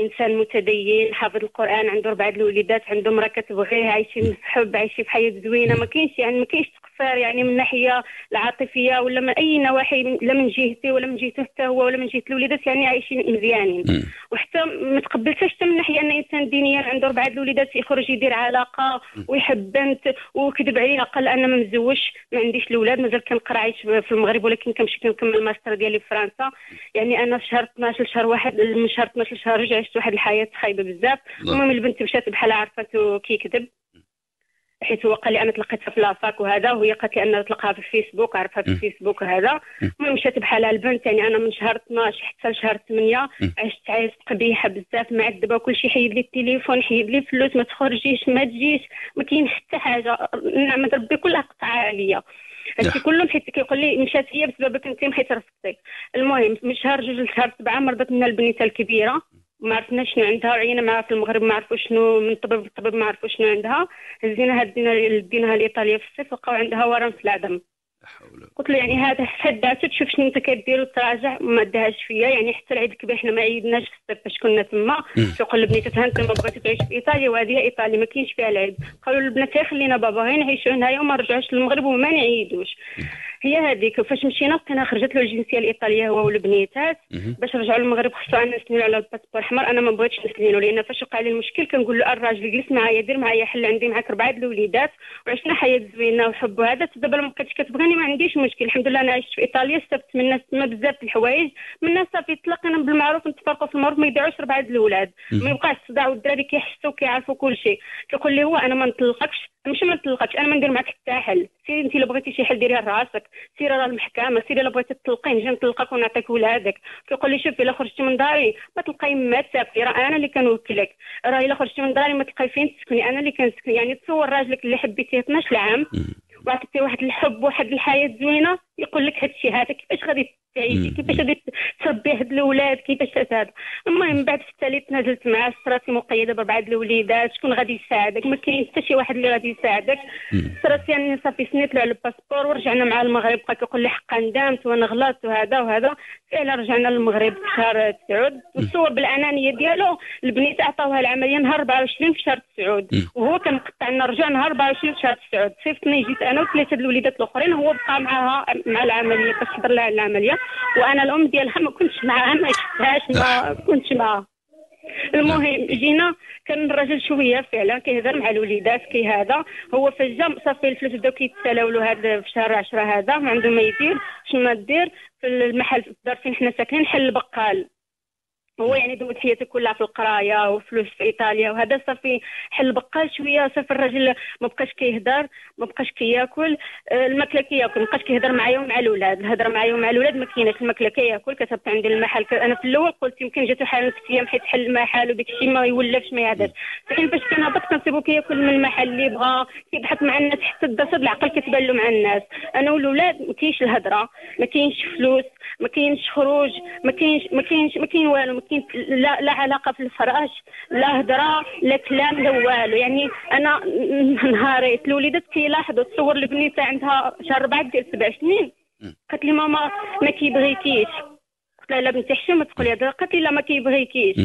انسان متدين حافظ القران عنده ربعه الوليدات عنده مراه كتبغيه عايشين بحب عايشين بحياه زوينه ما كاينش يعني ما كاينش الكفار يعني من الناحيه العاطفيه ولا من اي نواحي لا من جهتي ولا من جهته حتى هو ولا من جهه الوليدات يعني عايشين مزيانين وحتى ما تقبلتهاش حتى من ناحيه ان انسان دينيا عنده اربعه الوليدات يخرج يدير علاقه ويحب بنت وكذب علي قال انا ما مزوجش ما عنديش الاولاد مازال كنقرا عايش في المغرب ولكن كنمشي كنكمل الماستر ديالي في فرنسا يعني انا في شهر 12 شهر واحد من شهر 12 شهر رجع عشت واحد الحياه خايبه بزاف نعم. المهم البنت مشات بحال عرفات كيكذب حيت هو قال لي انا تلقيتها في لاصاك وهذا وهي قالت لي انا تلقاها في الفيسبوك عرفها في الفيسبوك وهذا المهم مشات بحالها البنت يعني انا من شهر 12 حتى لشهر 8 عشت عشت قبيحه بزاف معذبه شيء حيد لي التليفون حيد لي فلوس ما تخرجيش ما تجيش ما كاين حتى حاجه نعمه ربي كلها قطعه عليا هادشي كله حيت كيقول لي مشات هي بسببك انت حيت رفضتي المهم من شهر جوج لشهر سبعه مرضت منها البنيته الكبيره ما عرفنا شنو عندها وعينا معها في المغرب ما عرفوا شنو من طبيب الطبيب ما عرفوا شنو عندها هزيناها دينا ديناها لايطاليا في الصيف لقاو عندها ورم في العدم قلت له يعني هذا حد ذاته تشوف شنو انت كدير وتراجع ما داهاش فيا يعني حتى العيد الكبير حنا ما عيدناش في الصيف فاش كنا تما تيقول لبنيتها انت ما بغاتي تعيش في ايطاليا وهذه ايطاليا ما كاينش فيها العيد قالوا البنات خلينا بابا غير نعيشوا هنايا وما نرجعوش للمغرب وما نعيدوش هي هذيك فاش مشينا لقينا خرجت له الجنسيه الايطاليه هو والبنيتات باش رجعوا للمغرب خصو انا نسلو على الباسبور الاحمر انا ما بغيتش نسلينو لان فاش وقع لي المشكل كنقول له الراجل جلس معايا دير معايا حل عندي معاك ربعه د الوليدات وعشنا حياه زوينه وحب وهذا دابا ما بقيتش كتبغيني ما عنديش مشكل الحمد لله انا عشت في ايطاليا استفدت من الناس تما بزاف الحوايج من الناس صافي تلاقينا بالمعروف نتفرقوا في المغرب ما يدعوش ربعه د الولاد ما يبقاش الصداع والدراري كيحسوا كيعرفوا كل شيء كيقول لي هو انا ما نطلقكش ماشي ما نطلقكش انا ما ندير معاك حتى حل سيري انت الا بغيتي شي حل ديريها لراسك سيري راه المحكمه سيري الا بغيتي تطلقين نجي نطلقك ونعطيك ولادك كيقول لي شوفي الا خرجتي من داري ما تلقاي ما تسافري راه انا اللي كنوكلك راه الا خرجتي من داري ما تلقاي فين تسكني انا اللي كنسكن يعني تصور راجلك اللي حبيتيه 12 عام وعطيتيه واحد الحب وواحد الحياه زوينه يقول لك هادشي الشيء هذا كيفاش غادي تعيشي كيفاش غادي تربي هاد الاولاد كيفاش هذا المهم من بعد في الثالث تنازلت معاه راسي مقيده د الوليدات شكون غادي يساعدك ما كاين حتى شي واحد اللي غادي يساعدك راسي يعني صافي سنيت له على الباسبور ورجعنا مع المغرب بقى كيقول لي حقا ندمت وانا غلطت وهذا وهذا فعلا رجعنا للمغرب في شهر 9 وتصور بالانانيه ديالو البنيت عطاوها العمليه نهار 24 في شهر 9 وهو كان مقطع لنا رجع نهار 24 في شهر 9 صيفطني جيت انا وثلاثه الوليدات الاخرين هو بقى معاها مع العمليه كتحضر لها العمليه وانا الام ديالها ما كنتش معها ما شفتهاش ما كنتش معها المهم جينا كان الراجل شويه فعلا كيهضر مع الوليدات كي هذا هو فجا صافي الفلوس بداو كيتساولوا هذا في شهر 10 هذا ما عنده ما يدير شنو دير في المحل في الدار فين حنا ساكنين حل البقال هو يعني دمت حياته كلها في القرايه وفلوس في ايطاليا وهذا صافي حل بقى شويه صافي الراجل ما بقاش كيهضر ما بقاش كياكل آه، الماكله كياكل ما بقاش كيهضر معايا ومع الاولاد الهضره معايا ومع الاولاد ما كايناش الماكله كياكل كتهبط عندي المحل انا في الاول قلت يمكن جاتو حاله نفسيه حيت حل المحل وداك الشيء ما يولفش ما يهدرش الحين فاش كنهبط كنسيبو كياكل من المحل اللي بغا كيضحك مع الناس حتى الدسد العقل كتبان له مع الناس انا والاولاد ما كاينش الهضره ما كاينش فلوس ما كاينش خروج ما كاينش ما كاينش ما كاين والو كيف لا, لا علاقه في الفراش لا هضره لا كلام لا والو يعني انا نهاري الوليدات كيلاحظوا تصور البنيته عندها شهر ربعه ديال سبع سنين قالت لي ماما ما كيبغيكيش قلت لها لا بنتي حشم ما تقولي هذا قالت لي لا ما كيبغيكيش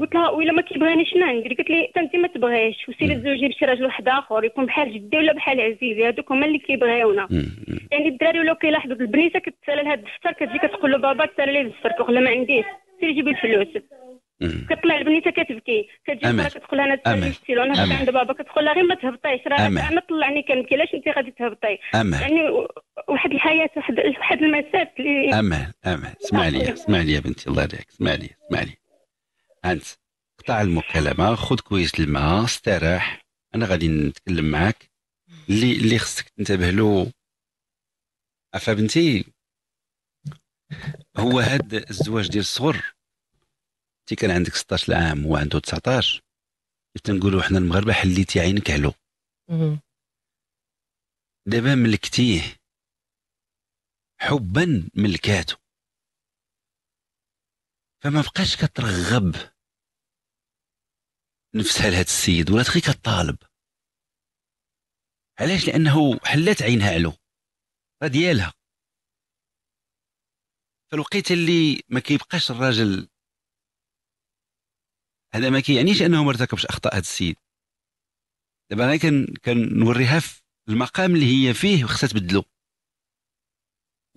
قلت لها ويلا ما كيبغينيش شنو ندير قالت لي حتى انت ما تبغيش وسيري تزوجي بشي راجل واحد اخر يكون بحال جدي ولا بحال عزيزي هذوك هما اللي كيبغيونا يعني الدراري ولاو كيلاحظوا البنيته كتسالى لها الدفتر كتجي كتقول له بابا تسالى لي الدفتر كيقول لها ما عنديش كيجيب الفلوس كطلع البنيته كتبكي كتجي مرة كتقول انا تسالي انا عند بابا كتقول لها غير ما تهبطيش راه انا طلعني كنبكي علاش انت غادي تهبطي يعني واحد الحياه واحد واحد المسافه اللي امان امان اسمع لي اسمع لي يا بنتي الله يرضيك اسمع لي اسمع لي انت قطع المكالمه خذ كويس الماء استريح انا غادي نتكلم معاك اللي اللي خصك تنتبه له عفا بنتي هو هاد الزواج ديال الصغر تي كان عندك 16 عام هو عنده 19 تنقولوا حنا المغاربه حليتي عينك علو دابا ملكتيه حبا ملكاتو فما بقاش كترغب نفسها لهاد السيد ولات غير كطالب علاش لانه حلات عينها علو راه ديالها فالوقيته اللي ما كيبقاش الراجل هذا ما كيعنيش انه ما ارتكبش اخطاء هذا السيد دابا انا كنوريها في المقام اللي هي فيه وخصها تبدلو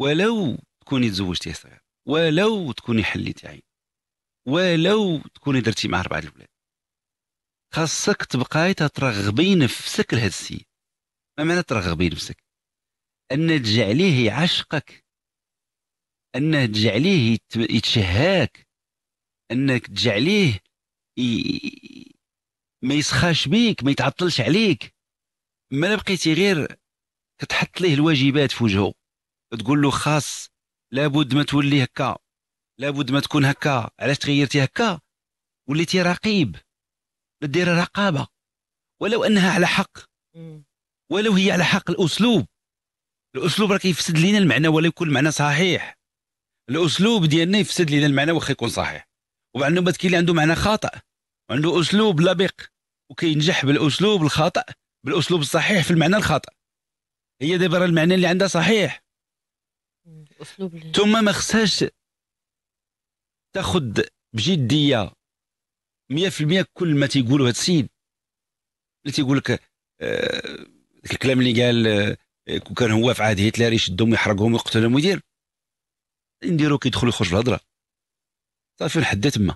ولو تكوني تزوجتي صغير ولو تكوني حليتي عين ولو تكوني درتي مع اربعه الاولاد خاصك تبقاي تترغبي نفسك لهذا السيد ما معنى ترغبي نفسك ان تجعليه يعشقك انه تجعليه يتشهاك انك تجعليه ي... ما يسخاش بيك ما يتعطلش عليك ما بقيتي غير كتحط ليه الواجبات في وجهه تقول له خاص لابد ما تولي هكا لابد ما تكون هكا علاش تغيرتي هكا وليتي رقيب دير رقابه ولو انها على حق ولو هي على حق الاسلوب الاسلوب راه كيفسد لينا المعنى ولا يكون المعنى صحيح الاسلوب ديالنا يفسد لنا المعنى واخا يكون صحيح وبعد بعد كاين اللي عنده معنى خاطئ وعنده اسلوب لبق وكينجح بالاسلوب الخاطئ بالاسلوب الصحيح في المعنى الخاطئ هي دابا راه المعنى اللي عندها صحيح اسلوب ثم ما خصهاش تاخذ بجديه 100% كل ما تيقولوا هذا السيد اللي تيقول لك آه الكلام اللي قال آه كون كان هو في عهد هتلر يشدهم يحرقهم ويقتلهم ويدير نديرو كيدخل يخرج بالهضره صافي لحد تما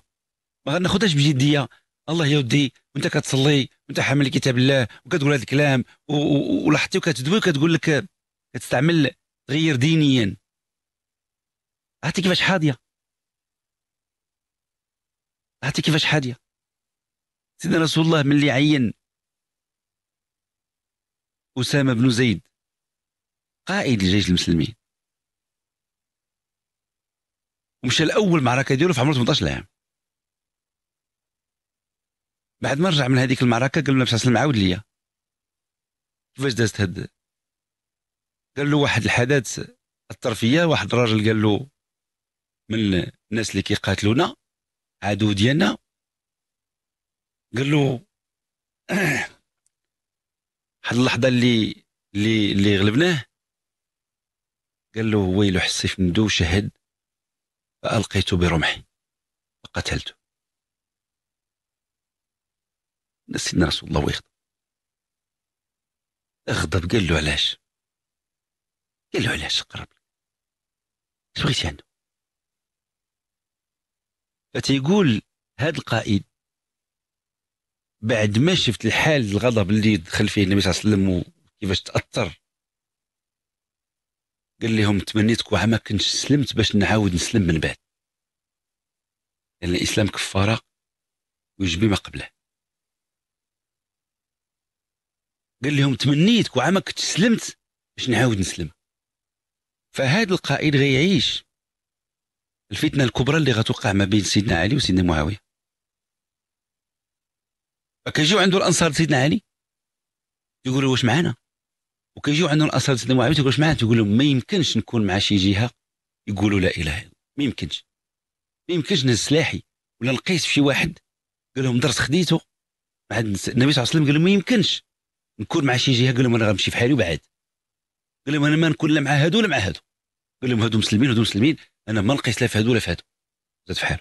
ما غناخدهاش بجديه الله يا ودي وانت كتصلي وانت حامل كتاب الله وكتقول هذا الكلام ولاحظتي وكتدوي وكتقول لك كتستعمل تغير دينيا عرفتي كيفاش حاضيه عرفتي كيفاش حاضيه سيدنا رسول الله ملي عين اسامه بن زيد قائد الجيش المسلمين ومش الاول معركه ديالو في عمره 18 عام بعد ما رجع من هذيك المعركه قال له النبي صلى عاود ليا كيفاش دازت هاد قال له واحد الحدث الطرفيه واحد الراجل قال له من الناس اللي كيقاتلونا عدو ديالنا قال له واحد اللحظه اللي اللي اللي غلبناه قال له ويلو حسيف ندو شهد فألقيت برمحي فقتلته سيدنا رسول الله ويغضب أغضب قال له علاش قال له علاش قرب اش بغيتي عنده فتيقول هذا القائد بعد ما شفت الحال الغضب اللي دخل فيه النبي صلى الله عليه وسلم وكيفاش تاثر قال لهم تمنيتك وعا ما كنتش سلمت باش نعاود نسلم من بعد لان الاسلام كفاره ويجبي ما قبله قال لهم تمنيتك وعا ما كنتش سلمت باش نعاود نسلم فهذا القائد غيعيش الفتنه الكبرى اللي غتوقع ما بين سيدنا علي وسيدنا معاويه فكيجيو عنده الانصار سيدنا علي يقولوا واش معانا وكيجيو عندهم الاصل سيدنا معاويه تيقولوش معاه تيقول لهم ما يمكنش نكون مع شي جهه يقولوا لا اله الا الله ما يمكنش ما يمكنش نهز سلاحي ولا نقيس في شي واحد قال لهم درس خديته بعد النبي صلى الله عليه وسلم قال لهم ما يمكنش نكون مع شي جهه قال لهم انا غنمشي في حالي وبعد قال لهم انا ما نكون لا مع هادو ولا مع هادو قال لهم هادو مسلمين هادو مسلمين انا ما نقيس لا في هادو ولا في هادو زاد في حاله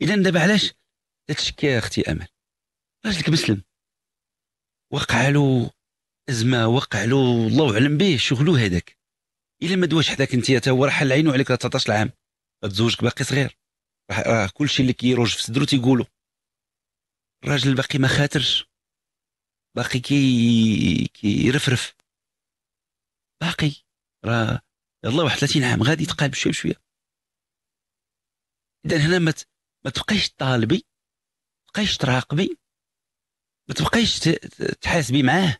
اذا دابا علاش تتشكي اختي امل راجلك مسلم وقع له زعما وقع له الله اعلم به شغلو هذاك الا ما دواش حداك انت حتى هو راه حل عينو عليك 13 عام تزوجك باقي صغير راه كلشي اللي كيروج في صدرو تيقولو الراجل باقي ما خاترش باقي كي كيرفرف باقي راه يلاه واحد 30 عام غادي يتقال بشويه بشويه اذا هنا ما ما تبقيش طالبي ما تبقيش تراقبي ما تبقيش تحاسبي معاه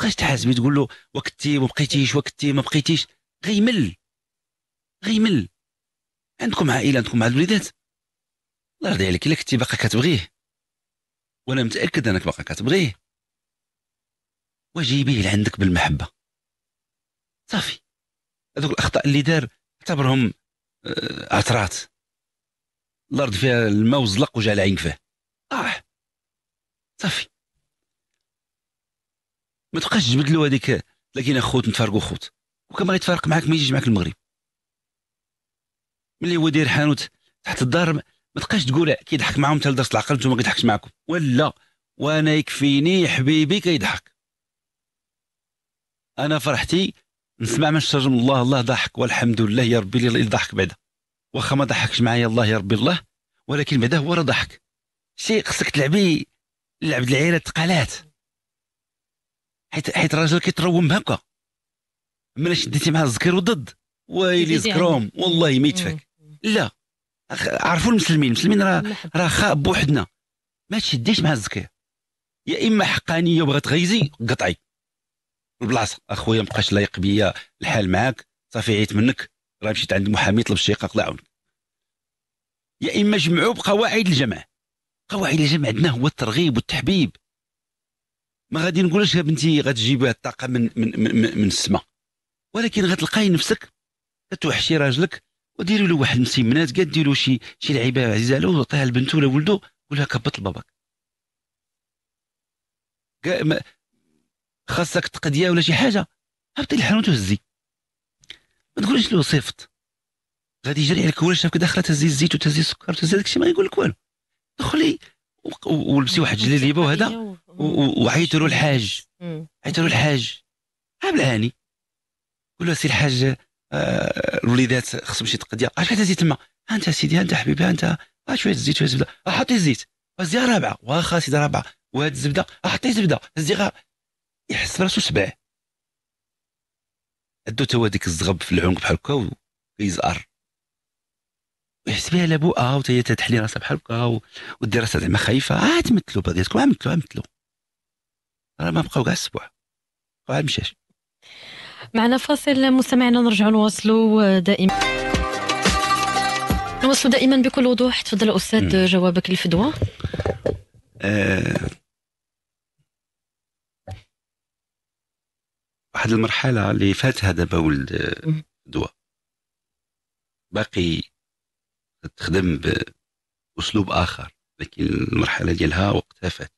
بقاش تحاسبي تقول له وكتي ما بقيتيش وكتي ما بقيتيش غيمل غيمل عندكم عائله عندكم مع الوليدات الله يرضي عليك الا كنتي باقا كتبغيه وانا متاكد انك باقا كتبغيه وجيبيه لعندك بالمحبه صافي هذوك الاخطاء اللي دار اعتبرهم آه، عثرات الارض فيها الماء وزلق وجعل عينك فيه طاح صافي ما تبقاش تبدلوا هذيك لكن خوت نتفارقوا خوت وكان باغي يتفارق معاك ما يجيش معاك المغرب ملي هو داير حانوت تحت الدار ما تبقاش تقول كيضحك معاهم حتى لدرجه العقل انتم ما كيضحكش معاكم ولا وانا يكفيني حبيبي كيضحك انا فرحتي نسمع من من الله الله ضحك والحمد لله يا ربي اللي ضحك بعدا واخا ما ضحكش معايا الله يا ربي الله ولكن بعدا هو راه ضحك شي خصك تلعبي لعب العيله تقالات حيت حيت الراجل كيتروم هكا ملي شديتي مع الزكير وضد ويلي يعني. زكروم والله ما يتفك لا عرفوا المسلمين المسلمين راه راه خاب بوحدنا ما تشديش مع الزكير يا اما حقانيه وبغات تغيزي قطعي البلاصه اخويا مابقاش لايق بيا الحال معاك صافي عيت منك راه مشيت عند محامي طلب الشيقه الله يعاونك يا اما جمعوا بقواعد الجمع قواعد الجمع عندنا هو الترغيب والتحبيب ما غادي نقولش يا بنتي غتجيبي الطاقه من من من, من السماء ولكن غتلقاي نفسك كتوحشي راجلك وديري له واحد المسيمنات كاع ديروا شي شي لعيبه عزيزه له وتعطيها لبنته ولا ولده قول لها كبط لباباك خاصك تقضيه ولا شي حاجه هبطي الحانوت وهزي ما تقوليش له صيفط غادي يجري عليك هو شافك داخله تهزي الزيت وتهزي السكر وتهزي داكشي ما يقول لك والو دخلي ولبسي واحد الجلاليبه وهذا وعيطوا له الحاج عيطوا له الحاج ها بالعاني قول له سي الحاج آه الوليدات خصهم شي تقضيه اش زيت تما انت سيدي انت حبيبي انت آه، شويه الزيت شويه الزبده أه، حطي الزيت الزيت رابعه واخا سيدي رابعه وهاد الزبده أه، حطي الزبده هزي غا يحس براسو سبع عندو توا ديك الزغب في العنق بحال هكا ويزار ويحس بها لابوها وتهي تتحلي راسها بحال هكا ودير راسها زعما خايفه آه، عاد تمثلوا بعضياتكم عاد تمثلوا راه ما بقاو كاع السبوع بقاو مشاش معنا فاصل مستمعنا نرجعوا نواصلوا آه، دائما نواصلوا دائما بكل وضوح تفضل استاذ جوابك للفدوى أه... واحد المرحله اللي فاتها دابا ولد الدواء آه، باقي تخدم بأسلوب آخر لكن المرحلة ديالها وقتها فات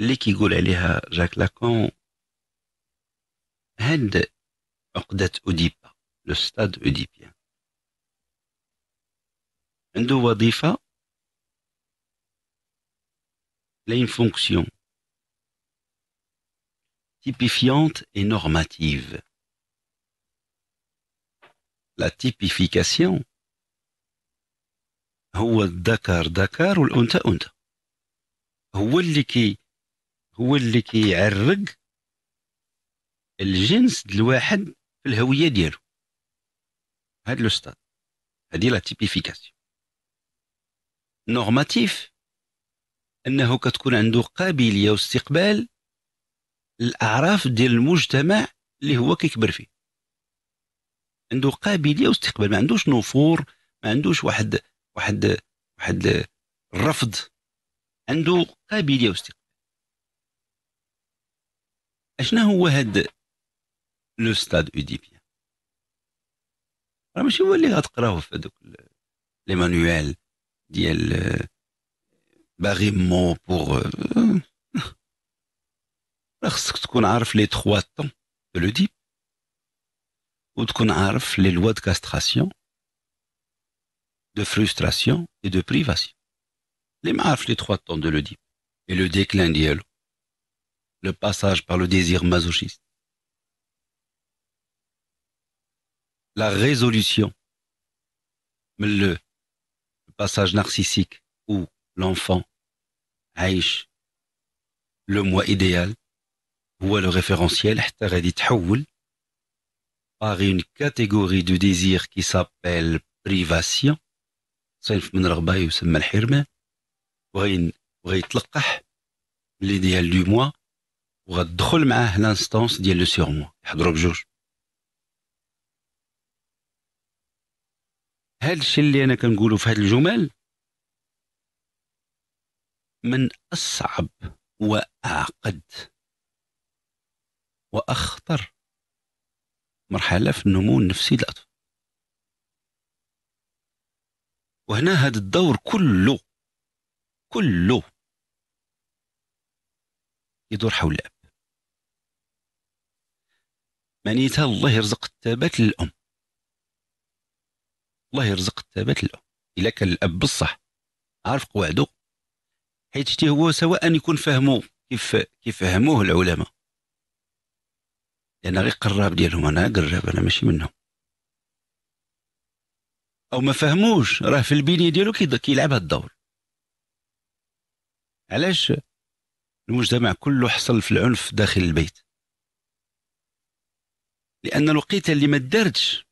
اللي كيقول عليها جاك لاكون هاد عقدة أوديبا لو ستاد أوديبيان عنده وظيفة لين فونكسيون تيبيفيونت اي نورماتيف لا تيبيفيكاسيون هو الذكر ذكر والانثى انثى هو اللي كي هو اللي كيعرق الجنس د الواحد في الهويه ديالو هاد لو ستاد هادي لا تيبيفيكاسيون نورماتيف انه كتكون عنده قابليه واستقبال الاعراف ديال المجتمع اللي هو كيكبر فيه عنده قابليه واستقبال ما عندوش نفور ما عندوش واحد واحد واحد الرفض عنده قابليه واستقبال اشنا هو هاد لو ستاد اوديبيا راه ماشي هو اللي غتقراه في هذوك لي مانويل ديال باغي مو بوغ راه خصك تكون عارف لي تخوا طون دو لو ديب les lois de castration, de frustration et de privation. Les marf les trois temps de l'Oedipe et le déclin d'iel, le passage par le désir masochiste, la résolution, le passage narcissique où l'enfant, aish, le moi idéal, ou le référentiel, par une catégorie de désir qui s'appelle privation صنف من رغبة يسمى الحرمان وغين وغيتلقح اللي ديال دو موا وغتدخل معاه لانستونس ديال لو سيغ موا يحضروا بجوج هاد الشيء اللي انا كنقولو في هاد الجمل من اصعب واعقد واخطر مرحلة في النمو النفسي للأطفال وهنا هذا الدور كله كله يدور حول الأب معنيتها الله يرزق الثبات للأم الله يرزق الثبات للأم إلا كان الأب بصح عارف قواعدو حيت هو سواء يكون فهمه كيف كيف فهموه العلماء لأن غير قراب ديالهم أنا قراب أنا ماشي منهم أو ما فهموش راه في البنية ديالو كيلعب هاد الدور علاش المجتمع كله حصل في العنف داخل البيت لأن الوقيته اللي ما دارتش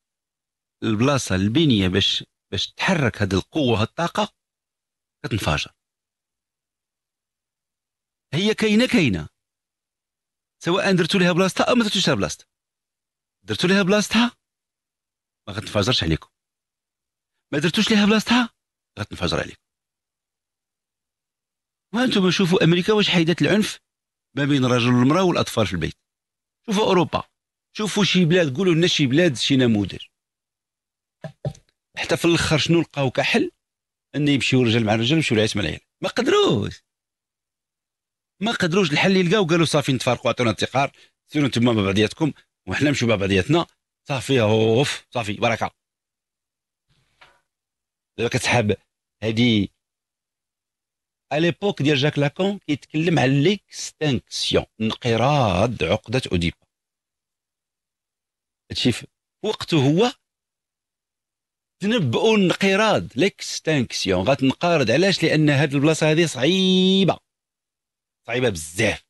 البلاصة البنية باش باش تحرك هاد القوة هاد الطاقة كتنفجر هي كاينة كاينة سواء درتو ليها بلاصتها او ما درتوش لها بلاصتها درتو ليها بلاصتها ما غتنفجرش عليكم ما درتوش ليها بلاصتها غتنفجر عليكم وانتم شوفوا امريكا واش حيدات العنف ما بين الرجل والمراه والاطفال في البيت شوفوا اوروبا شوفوا شي بلاد قولوا لنا شي بلاد شي نموذج حتى في الاخر شنو لقاو كحل ان يمشيو الرجال مع الرجال ويمشيوا العيال مع العيال ما قدروش ما قدروش الحل يلقاو قالوا صافي نتفارقوا عطونا انتقار سيروا انتم مع بعضياتكم وحنا نمشيو مع بعضياتنا صافي اوف صافي بركه دابا كتسحب هادي ا ليبوك ديال جاك لاكون كيتكلم على ليكستينكسيون انقراض عقده اوديبا هادشي في وقته هو تنبؤوا انقراض ليكستينكسيون غتنقرض علاش لان هاد البلاصه هذه صعيبه صعيبه بزاف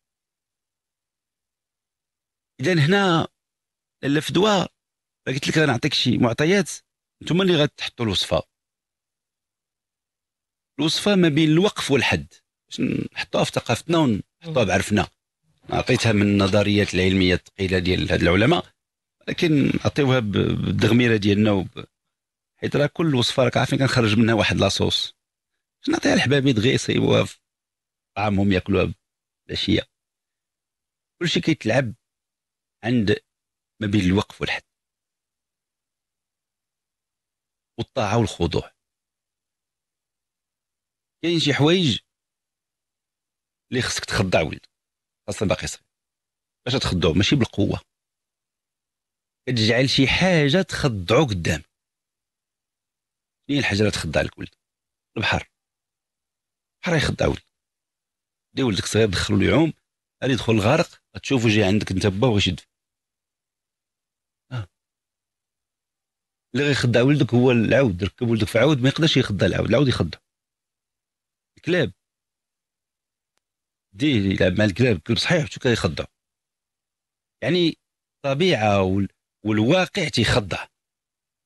اذا هنا الفدوى قلت لك غنعطيك شي معطيات نتوما اللي غتحطوا الوصفه الوصفه ما بين الوقف والحد باش نحطوها في ثقافتنا ونحطوها بعرفنا عطيتها من النظريات العلميه الثقيله ديال هاد العلماء لكن نعطيوها بالدغميره ديالنا وب... حيت راه كل وصفه راك عارفين كنخرج منها واحد لاصوص نعطيها لحبابي دغيا يصيبوها في طعامهم ياكلوها العشيه كلشي كيتلعب عند ما بين الوقف والحد والطاعه والخضوع كاين شي حوايج اللي خصك تخضع ولد خاصه باقي صغير باش تخضعو ماشي بالقوه كتجعل شي حاجه تخضعو قدام شنو هي الحاجه اللي تخضع لك ولد البحر البحر يخضع ولد دي ولدك صغير دخلوا اليوم يعوم غادي يدخل الغرق غتشوفو جاي عندك انت با وغاش يدفن آه. اللي غيخدع ولدك هو العود ركب ولدك في عود ما يقدرش يخدع العود العود يخدع الكلاب دي يلعب مع الكلاب الكلب صحيح شو كيخدع يعني الطبيعه وال... والواقع تيخضع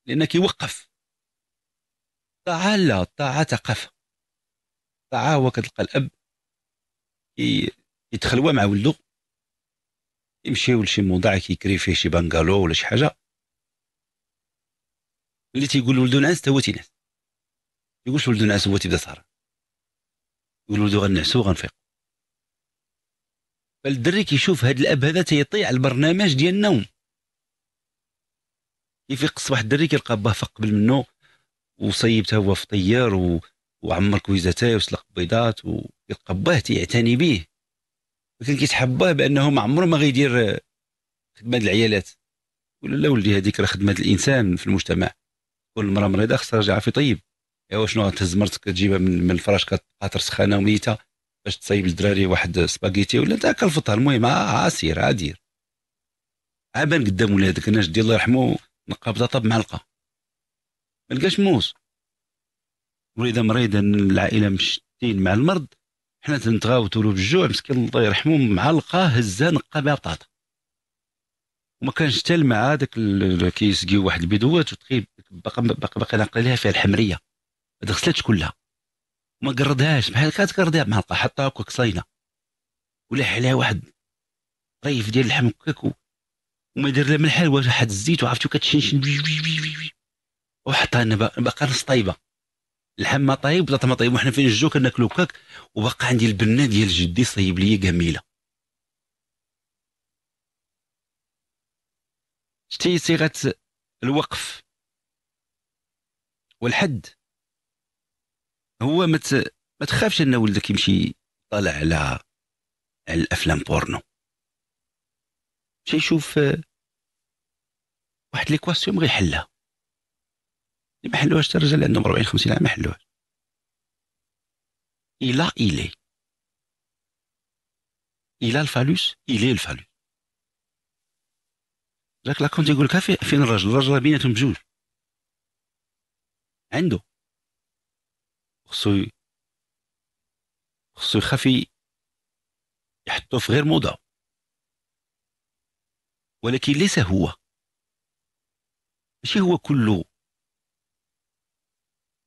لان كيوقف الطاعه لا الطاعه تقف الطاعه هو كتلقى الاب يتخلوا مع ولده يمشيو لشي موضع كيكري فيه شي بنغالو ولا شي حاجه اللي تيقول لولدو نعس هو تينعس يقولش ولدو نعس هو تيبدا سهران يقول ولدو غنعسو غنفيق فالدري كيشوف هاد الاب هذا تيطيع البرنامج ديال النوم كيفيق الصباح الدري كيلقى باه فاق قبل منه وصيبته هو في طيار و... وعمر كويزاتاي وسلق بيضات ويتقباه تيعتني به ولكن كيتحباه بانه ما عمره ما غيدير خدمه العيالات ولا لا ولدي هذيك راه خدمه الانسان في المجتمع كل مرة مريضه خصها ترجع في طيب ايوا شنو تهز مرتك تجيبها من, الفراش كتقاطر سخانه وميته باش تصايب الدراري واحد سباغيتي ولا تاكل الفطر المهم عسير عادير عابان قدام ولادك انا جدي الله يرحمه نقى بطاطا بمعلقه ما لقاش موس وليده مريضه العائله مشتين مع المرض حنا تنتغاوتوا له بالجوع مسكين الله يرحمه معلقه هزه نقى بها بطاطا وما كانش حتى الماء داك كيسقيو واحد البيدوات وتخيب باقا باقا باقا لها فيها الحمريه ما دخلتش كلها ما قردهاش بحال كانت قردها بمعلقه حطها هكاك صاينه ولح عليها واحد طريف ديال اللحم هكاك وما دار لها من الحلوى حد الزيت وعرفتو كتشنشن وحطها باقا نص طايبه طيب، ما طايب بطاطا طايب وحنا فين الجو كناكلو كاك وبقى عندي البنه ديال جدي صايب ليا قميله شتي صيغه الوقف والحد هو مت ما تخافش ان ولدك يمشي طالع على على الافلام بورنو شي يشوف آه، واحد ليكواسيون غيحلها اللي ما حلوهاش حتى الرجال اللي عندهم 40 50 عام ما حلوهاش الى الي الى الفالوس الي الفالوس جاك لاكونت يقول لك فين الرجل الرجل بيناتهم بجوج عنده خصو خصو يخافي يحطو في غير موضه ولكن ليس هو ماشي هو كله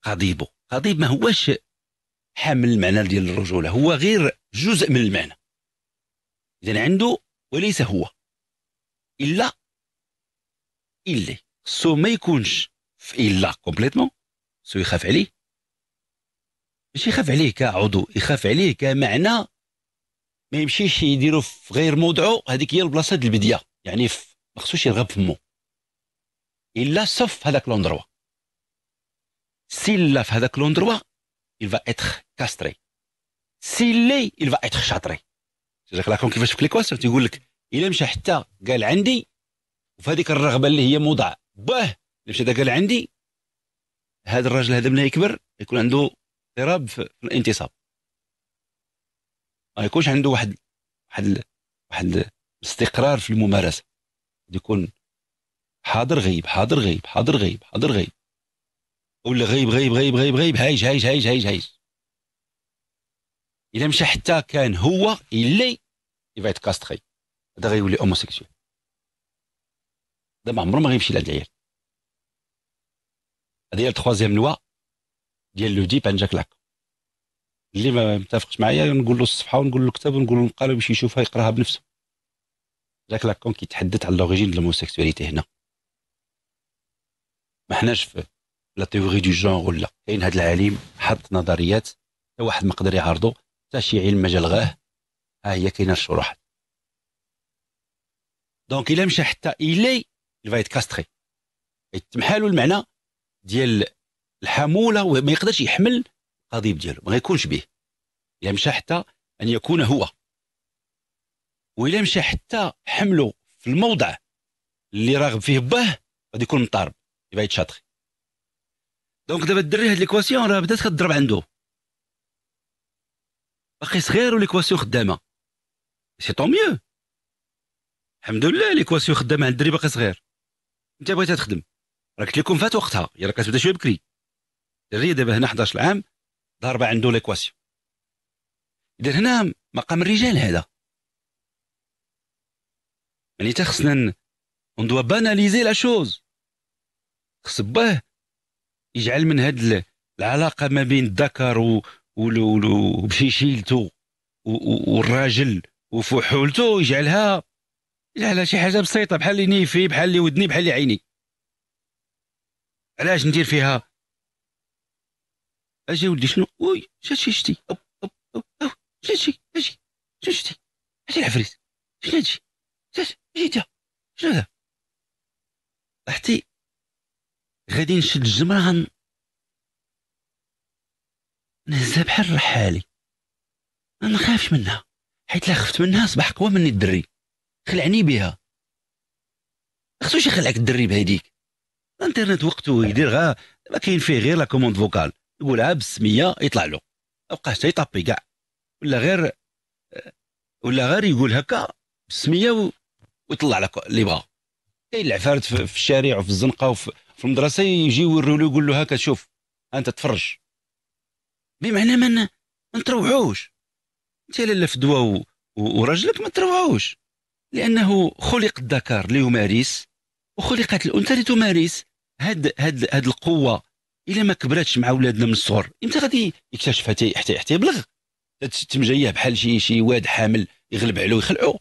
قضيبه قضيب ما هوش حامل المعنى ديال الرجوله هو غير جزء من المعنى اذا عنده وليس هو الا اللي خصو ما يكونش في الا كومبليتمون سو يخاف عليه ماشي يخاف عليه كعضو يخاف عليه كمعنى ما يمشيش يديرو في غير موضعه هذيك هي البلاصه ديال البديه يعني ما خصوش يرغب فمو الا صف هذاك لوندروا S'il l'a fait avec l'endroit, il va être castré. S'il l'est, il va être شاطري. جاك لاكون كيفاش في ليكواسيون dit لك الا مشى حتى قال عندي وفي الرغبه اللي هي موضع باه مشى قال عندي هذا الراجل هذا ملي يكبر يكون عنده اضطراب في الانتصاب ما يكونش عنده واحد واحد واحد استقرار في الممارسه يكون حاضر غيب حاضر غيب حاضر غيب حاضر غيب ولا غيب غيب غيب غيب غيب هايج هايج هايج هايج هايج الا مشى حتى كان هو اللي يبغي يتكاستخي هذا غيولي هوموسيكسيو هذا ما عمره ما غيمشي لهاد العيال هذه هي التخوازيام لوا ديال لو ديب عند جاك لاك اللي ما متفقش معايا نقول له الصفحه ونقول له الكتاب ونقول له المقاله باش يشوفها يقراها بنفسه جاك لاكون كيتحدث على لوريجين ديال هنا ما حناش في لا تيوري دو جونغ ولا كاين هذا العالم حط نظريات حتى واحد ما قدر يعرضو حتى شي علم ما جا لغاه ها هي كاينه الشروحات دونك الا مشى حتى الي الفايت كاستري يتمحالو المعنى ديال الحموله وما يقدرش يحمل القضيب ديالو ما غيكونش به الا مشى حتى ان يكون هو وإلا مشى حتى حمله في الموضع اللي راغب فيه باه غادي يكون مطارب يبقى يتشاطخي دونك دابا الدري هاد ليكواسيون راه بدات كضرب عنده باقي صغير وليكواسيون خدامه سي طون ميو الحمد لله ليكواسيون خدامه عند الدري باقي صغير انت بغيتها تخدم راه قلت لكم فات وقتها يلا كتبدا شويه بكري الدري دابا هنا 11 عام ضاربه عنده ليكواسيون اذا هنا مقام الرجال هذا يعني تا خصنا ندوا باناليزي لا شوز خص باه يجعل من هاد العلاقه ما بين الذكر وبشيشيلته والراجل وفحولته يجعلها يجعلها شي حاجه بسيطه بحال اللي نيفي بحال اللي ودني بحال اللي عيني علاش ندير فيها اجي ولدي شنو وي شنو شتي او او او او شنو شي اجي شنو شتي اجي العفريت شنو هادشي شنو هادشي شنو هذا حتي غادي نشد الجمرة غن نهزها بحال رحالي ما نخافش منها حيت لا خفت منها صبح قوى مني الدري خلعني بها خصوش يخلعك الدري بهديك الانترنت وقته يدير غا ما كاين فيه غير لا كوموند فوكال يقولها بالسميه يطلع له بقى حتى يطابي كاع ولا غير ولا غير يقول هكا بالسميه ويطلع لك اللي بغا كاين العفارت في الشارع وفي الزنقه وفي في المدرسه يجي ويوريو له يقول له هكا شوف انت تفرج بمعنى ما نتروحوش انت لاله فدوى وراجلك ما تروحوش لانه خلق الذكر ليمارس وخلقت الانثى لتمارس هاد هاد هاد القوه الا ما كبرتش مع ولادنا من الصغر امتى غادي يكتشفها حتى حتى يبلغ تم جايه بحال شي شي واد حامل يغلب عليه ويخلعو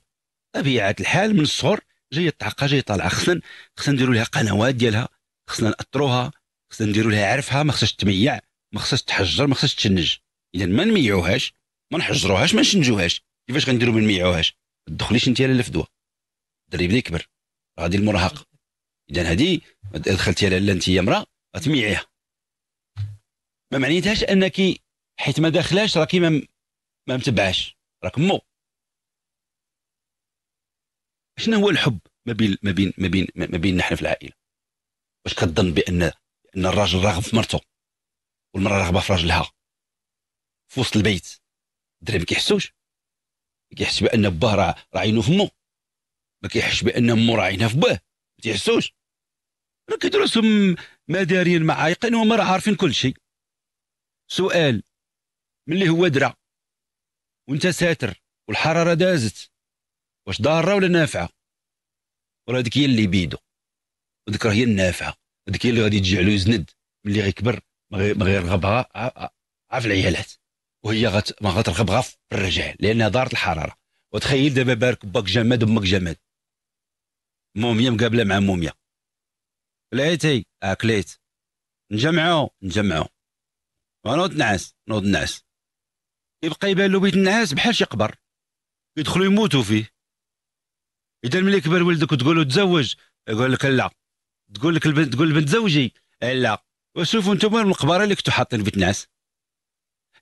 طبيعه الحال من الصغر جايه تعقى جايه طالعه خصنا خصنا نديروا لها قنوات ديالها خصنا ناثروها خصنا نديروا لها عرفها ما خصهاش تميع ما خصهاش تحجر ما خصهاش تشنج اذا ما نميعوهاش ما نحجروهاش ما نشنجوهاش كيفاش غنديروا ما نميعوهاش ما تدخليش انت على الفدوه الدري بدا يكبر غادي المراهق اذا هذه دخلتي لاله انت يا امراه غتميعيها ما معنيتهاش انك حيت ما داخلاش راكي ما ما متبعاش راك مو شنو هو الحب ما بين ما بين ما بين ما بيننا حنا في العائله واش كتظن بان ان الراجل راغب في مرته والمراه راغبه في راجلها في وسط البيت الدراري ما كيحسوش كيحس بان باه راه راه عينو فمو ما كيحسش بان مو راه عينها في باه ما تيحسوش راه كيدرسهم ما دارين عايقين وما راه عارفين كل شيء سؤال ملي هو درع وانت ساتر والحراره دازت واش ضاره ولا نافعه وراه هذيك هي اللي بيدو وديك هي النافعه هذيك هي اللي غادي تجي عليه يزند ملي غيكبر ما غيرغبها عاف العيالات وهي غت ما غترغبها في الرجال لانها دارت الحراره وتخيل دابا بارك باك جماد وماك جماد موميا مقابله مع موميا لعيتي اكليت نجمعو نجمعو ونوض نعس نوض نعس يبقى يبان له بيت النعاس بحال شي قبر يدخلوا يموتوا فيه اذا ملي كبر ولدك وتقول له تزوج يقول لك لا تقول لك البنت تقول البنت زوجي لا وشوفوا انتم المقبره اللي كنتوا حاطين بيت ناس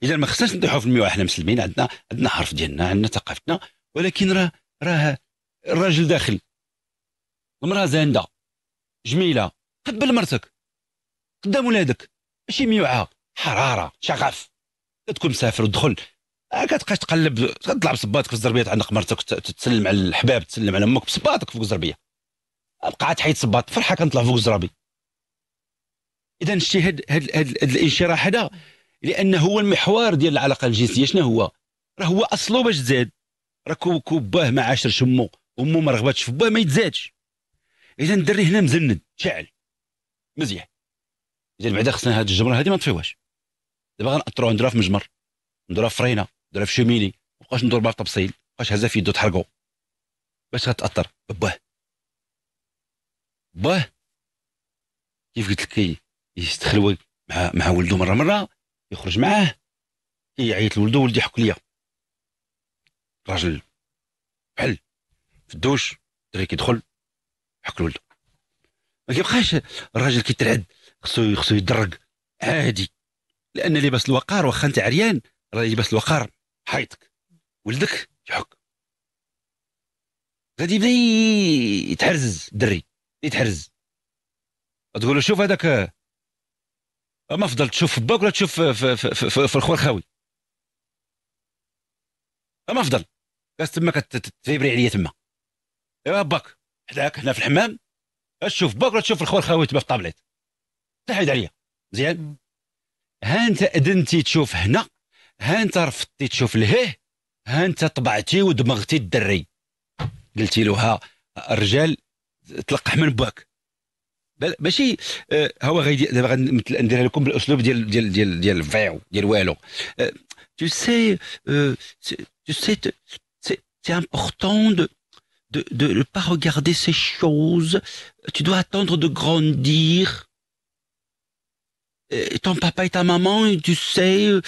اذا ما خصناش نطيحوا في المياه احنا مسلمين عندنا عندنا حرف ديالنا عندنا ثقافتنا ولكن راه راه الراجل داخل المراه زانده جميله قبل مرتك قدام ولادك ماشي ميوعه حراره شغف تكون مسافر ودخل آه، كتبقى تقلب تطلع بصباطك في الزربيه عندك مرتك تسلم على الحباب تسلم على امك بصباطك فوق الزربيه القاعات حيت صباط فرحه كنطلع فوق الزرابي اذا شتي هاد هاد, هاد, الانشراح هذا لان هو المحور ديال العلاقه الجنسيه شنو هو راه هو اصله باش تزاد راه كوب باه ما عاشرش شمو امو ما رغباتش في باه ما يتزادش اذا الدري هنا مزند شاعل مزيح اذا بعدا خصنا هاد الجمره هادي ما نطفيوهاش دابا غنأطرو نديرها في مجمر نديرها في فرينه نديرها في شوميني مابقاش ندور بها في طبسيل مابقاش هزا في يدو تحرقو باش غتأثر باه باه كيف قلت لك يستخلو مع مع ولده مره مره يخرج معاه كيعيط لولده ولدي يحك ليا راجل بحال في الدوش الدري كيدخل حك لولده ما كيبقاش الراجل كيترعد خصو خصو يدرك عادي لان لباس الوقار واخا انت عريان راه لباس الوقار حيطك ولدك يحك غادي يبدا يتحرز الدري يتحرز تقول له شوف هذاك ما فضل تشوف في باك ولا تشوف في, في, في, في, في الخوار خاوي ما فضل كاس تما كتفيبري عليا تما ايوا باك حداك حنا في الحمام اش تشوف باك ولا تشوف الخوار خاوي تما في الطابليت تحيد عليا مزيان ها انت اذنتي تشوف هنا ها انت رفضتي تشوف لهيه ها انت طبعتي ودمغتي الدري قلتي له ها الرجال تلقح من باك ماشي هو غادي دابا ندير لكم بالاسلوب ديال ديال ديال ديال فيو ديال والو tu sais euh, tu sais c'est important de de de ne pas regarder ces choses tu dois attendre de grandir et euh, ton papa et ta maman tu sais euh,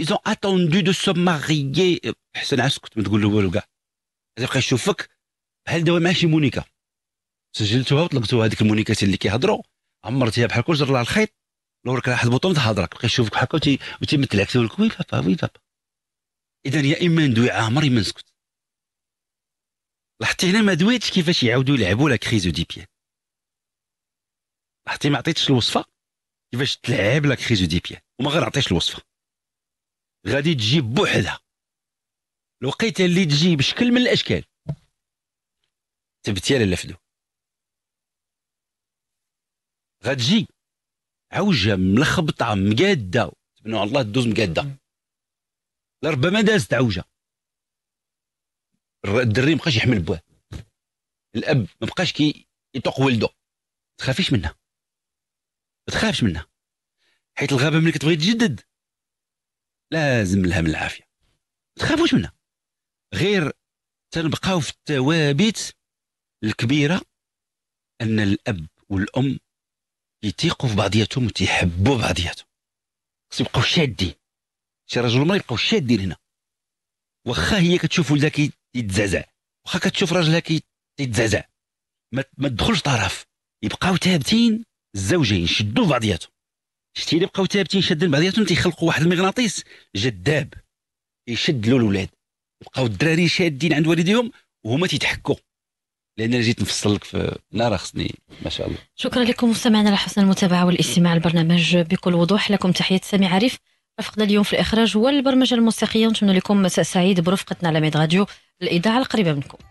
ils ont attendu de se marier حسن اسكت ما تقول له والو كاع غيبقى يشوفك بحال دابا ماشي Monica. سجلتوها وطلقتوها هذيك المونيكات اللي كيهضروا عمرتيها بحال كل جرلا الخيط لو راك واحد البوطون تهضرك بقى يشوفك هكا وتيمثل عليك لك وي فابا وي فابا اذا يا اما ندوي عامر يا اما نسكت لاحظتي هنا ما دويتش كيفاش يعاودوا يلعبوا لا كريزو دي بيان لاحظتي ما عطيتش الوصفه كيفاش تلعب لا كريزو دي بيان وما غير عطيتش الوصفه غادي تجي بوحدها الوقيته اللي تجي بشكل من الاشكال تبتي على لفدو غتجي عوجه ملخبطه مقاده تبنوا على الله دوز مقاده لربما دازت عوجه الدري مابقاش يحمل بواه الاب مابقاش كي يطوق ولده تخافيش منها ما تخافش منها حيت الغابه ملي كتبغي تجدد لازم لها من العافيه ما تخافوش منها غير تنبقاو في الثوابت الكبيره ان الاب والام يتيقوا في بعضياتهم وتيحبوا بعضياتهم خص يبقاو شادين شي رجل ومرا يبقاو شادين هنا واخا هي كتشوف ولدها كيتزعزع واخا كتشوف راجلها كيتزعزع ما, ما تدخلش طرف يبقاو ثابتين الزوجين شدوا بعضياتهم شتي اللي بقاو ثابتين شادين بعضياتهم تيخلقوا واحد المغناطيس جذاب يشد له الولاد يبقاو الدراري شادين عند والديهم وهما تيتحكوا لان جيت نفصل لك في لا راه خصني ما شاء الله شكرا لكم مستمعينا على حسن المتابعه والاستماع للبرنامج بكل وضوح لكم تحيه سامي عريف رفقنا اليوم في الاخراج والبرمجه الموسيقيه نتمنى لكم مساء سعيد برفقتنا على ميد راديو الاذاعه القريبه منكم